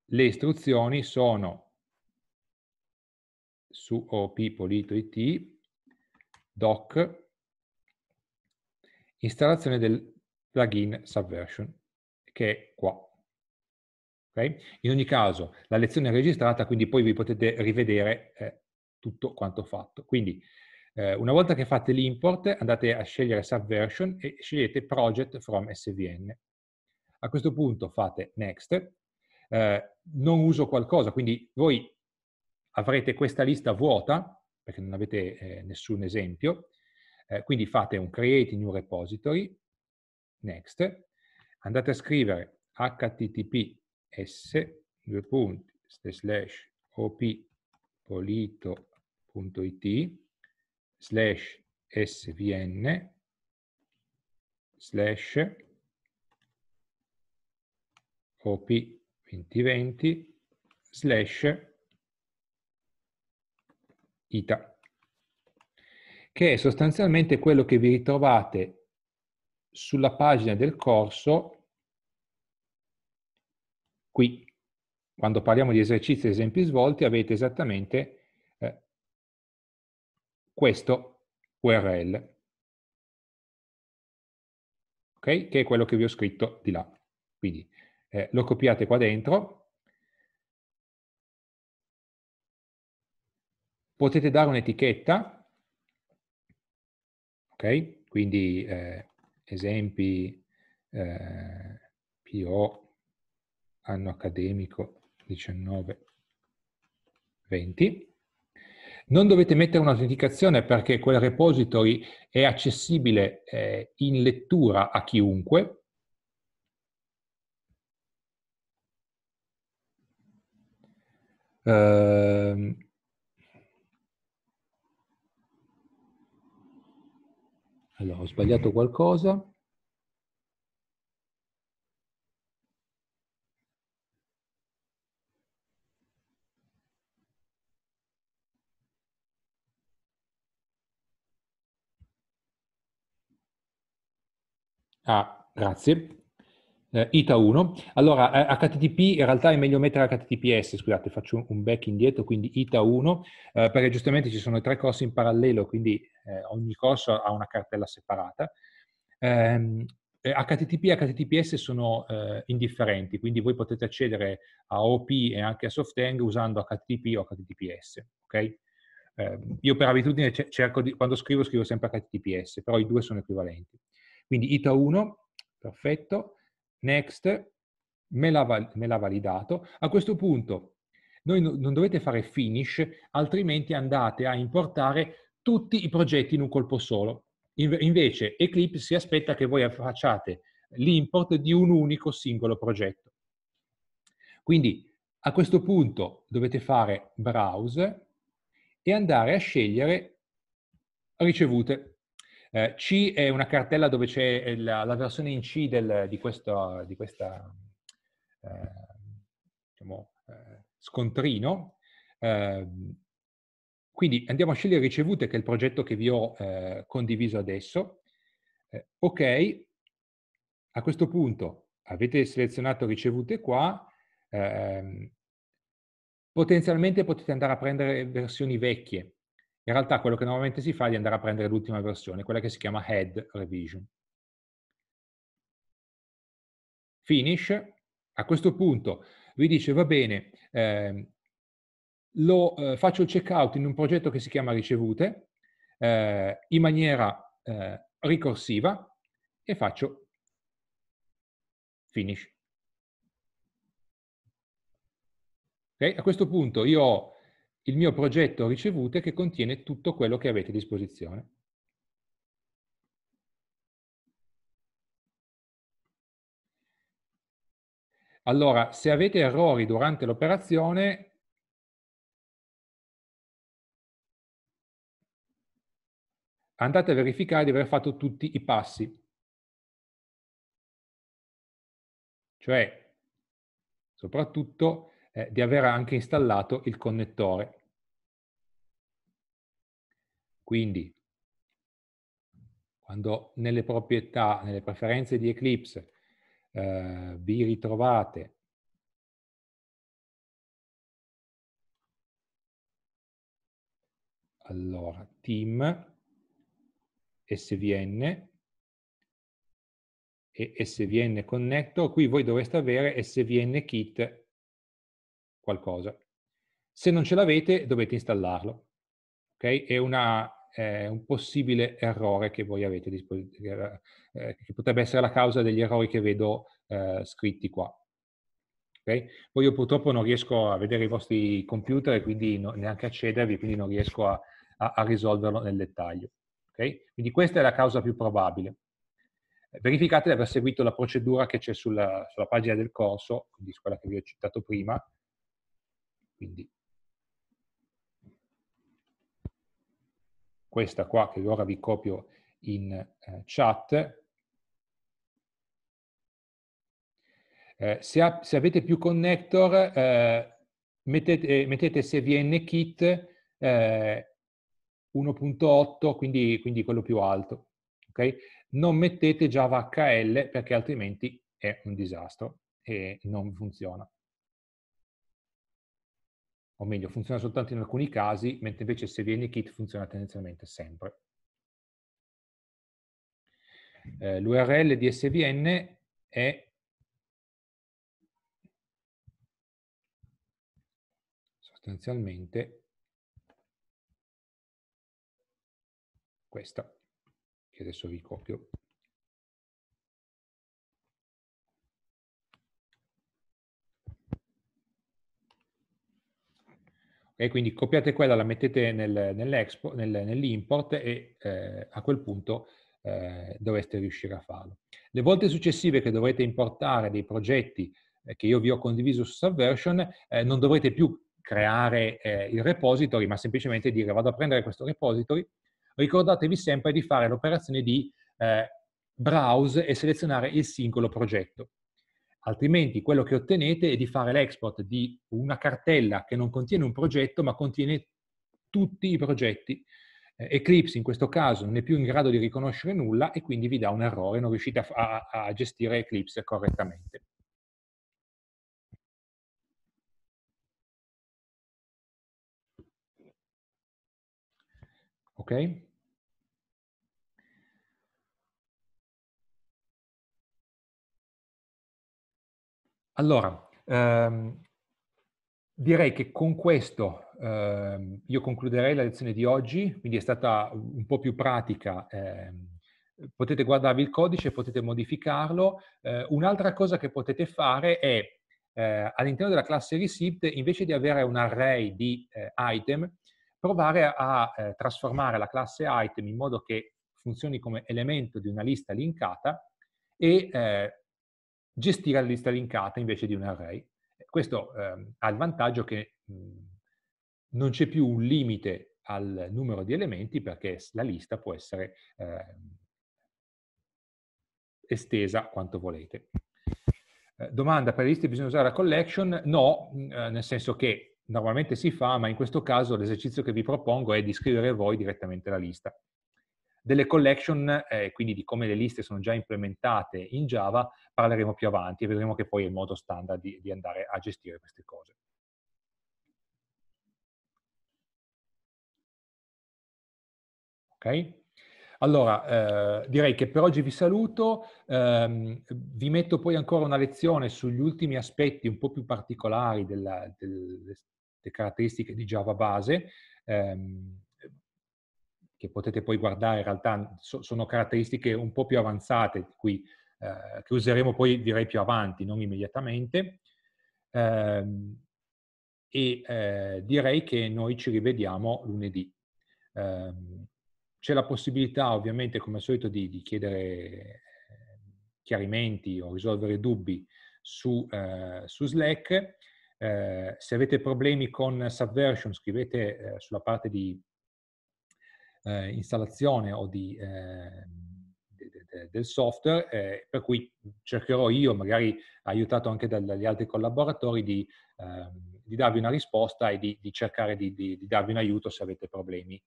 le istruzioni sono su oppolito.it doc installazione del plugin Subversion, che è qua. Okay? In ogni caso, la lezione è registrata, quindi poi vi potete rivedere eh, tutto quanto fatto. Quindi, eh, una volta che fate l'import, andate a scegliere Subversion e scegliete Project from SVN. A questo punto fate Next. Eh, non uso qualcosa, quindi voi avrete questa lista vuota, perché non avete eh, nessun esempio, eh, quindi fate un Create New Repository, Next, andate a scrivere http s due punti slash oppolito.it slash svn slash op 2020 slash ita che è sostanzialmente quello che vi ritrovate sulla pagina del corso Qui, quando parliamo di esercizi e esempi svolti, avete esattamente eh, questo URL, okay? che è quello che vi ho scritto di là. Quindi eh, lo copiate qua dentro, potete dare un'etichetta, ok? Quindi eh, esempi eh, PO anno accademico 19-20. Non dovete mettere un'autenticazione perché quel repository è accessibile eh, in lettura a chiunque. Eh, allora, ho sbagliato qualcosa. Ah, grazie. Eh, ITA 1. Allora, HTTP eh, in realtà è meglio mettere HTTPS, scusate, faccio un back indietro, quindi ITA 1, eh, perché giustamente ci sono tre corsi in parallelo, quindi eh, ogni corso ha una cartella separata. HTTP ehm, eh, e HTTPS sono eh, indifferenti, quindi voi potete accedere a OP e anche a Softeng usando HTTP o HTTPS, ok? Ehm, io per abitudine cerco di, quando scrivo, scrivo sempre HTTPS, però i due sono equivalenti. Quindi ITA 1, perfetto, next, me l'ha, me l'ha validato. A questo punto noi non dovete fare finish, altrimenti andate a importare tutti i progetti in un colpo solo. Invece Eclipse si aspetta che voi facciate l'import di un unico singolo progetto. Quindi a questo punto dovete fare browse e andare a scegliere ricevute. Eh, C è una cartella dove c'è eh, la, la versione in C del, di, questo, di questa eh, diciamo, eh, scontrino. Eh, quindi andiamo a scegliere ricevute, che è il progetto che vi ho eh, condiviso adesso. ok, a questo punto avete selezionato ricevute qua, ehm, potenzialmente potete andare a prendere versioni vecchie, in realtà quello che normalmente si fa è di andare a prendere l'ultima versione, quella che si chiama head revision. Finish, a questo punto vi dice va bene, eh, lo, eh, faccio il checkout in un progetto che si chiama ricevute eh, in maniera eh, ricorsiva e faccio finish. Okay? A questo punto io ho il mio progetto ricevute che contiene tutto quello che avete a disposizione. Allora, se avete errori durante l'operazione, andate a verificare di aver fatto tutti i passi. Cioè, soprattutto, eh, di aver anche installato il connettore. Quindi, quando nelle proprietà, nelle preferenze di Eclipse, eh, vi ritrovate Allora, team, svn e svn connector. Qui voi dovreste avere svn kit qualcosa. Se non ce l'avete, dovete installarlo. Ok? È una, eh, un possibile errore che voi avete, che, eh, che potrebbe essere la causa degli errori che vedo eh, scritti qua. Okay? Poi io purtroppo non riesco a vedere i vostri computer e quindi no, neanche accedervi, quindi non riesco a, a, a risolverlo nel dettaglio. Okay? Quindi questa è la causa più probabile. Verificate di aver seguito la procedura che c'è sulla, sulla pagina del corso, quindi quella che vi ho citato prima, quindi questa qua che ora vi copio in eh, chat. Eh, se, ha, se, avete più connector, eh, mettete, eh, mettete svn kit 1.8, eh, quindi, quindi, quello più alto. Okay? Non mettete Java HL perché altrimenti è un disastro e non funziona o meglio funziona soltanto in alcuni casi, mentre invece SVN kit funziona tendenzialmente sempre. Eh, L'URL di SVN è sostanzialmente questa, che adesso vi copio. Okay, quindi copiate quella, la mettete nel, nel, nell'import e eh, a quel punto eh, dovreste riuscire a farlo. Le volte successive che dovrete importare dei progetti eh, che io vi ho condiviso su Subversion, eh, non dovrete più creare eh, il repository, ma semplicemente dire vado a prendere questo repository. Ricordatevi sempre di fare l'operazione di eh, browse e selezionare il singolo progetto altrimenti quello che ottenete è di fare l'export di una cartella che non contiene un progetto ma contiene tutti i progetti. Eh, Eclipse in questo caso non è più in grado di riconoscere nulla e quindi vi dà un errore, non riuscite a, a, a gestire Eclipse correttamente. Ok? Allora, ehm, direi che con questo ehm, io concluderei la lezione di oggi, quindi è stata un po' più pratica. Ehm, potete guardarvi il codice, potete modificarlo. Eh, un'altra cosa che potete fare è eh, all'interno della classe receipt, invece di avere un array di eh, item, provare a eh, trasformare la classe item in modo che funzioni come elemento di una lista linkata e eh, gestire la lista linkata invece di un array. Questo eh, ha il vantaggio che mh, mhmm, non c'è più un limite al numero di elementi perché la lista può essere eh, estesa quanto volete. Eh, domanda, per le liste bisogna usare la collection? No, mhmm, eh, nel senso che normalmente si fa, ma in questo caso l'esercizio che vi propongo è di scrivere voi direttamente la lista. Delle collection, eh, quindi di come le liste sono già implementate in Java, parleremo più avanti e vedremo che poi è il modo standard di, di andare a gestire queste cose. Ok? Allora, eh, direi che per oggi vi saluto, ehm, vi metto poi ancora una lezione sugli ultimi aspetti un po' più particolari delle, caratteristiche di Java base, ehm, che potete poi guardare, in realtà so, sono caratteristiche un po' più avanzate di qui, eh, che useremo poi direi più avanti, non immediatamente. Eh, e eh, direi che noi ci rivediamo lunedì. Ehm, c'è la possibilità ovviamente come al solito di, di chiedere eh, chiarimenti o risolvere dubbi su, eh, su Slack. Eh, se avete problemi con Subversion scrivete sulla parte di eh, installazione o di, eh, de, de, del software, eh, per cui cercherò io, magari aiutato anche dagli altri collaboratori, di, ehm, di, darvi una risposta e di, di cercare di, darvi un aiuto se avete problemi.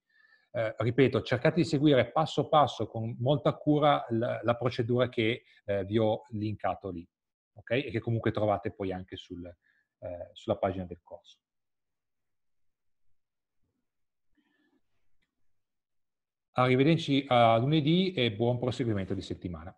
Eh, ripeto, cercate di seguire passo passo con molta cura la, la procedura che eh, vi ho linkato lì, okay? e che comunque trovate poi anche sul, eh, sulla pagina del corso. Arrivederci a lunedì e buon proseguimento di settimana.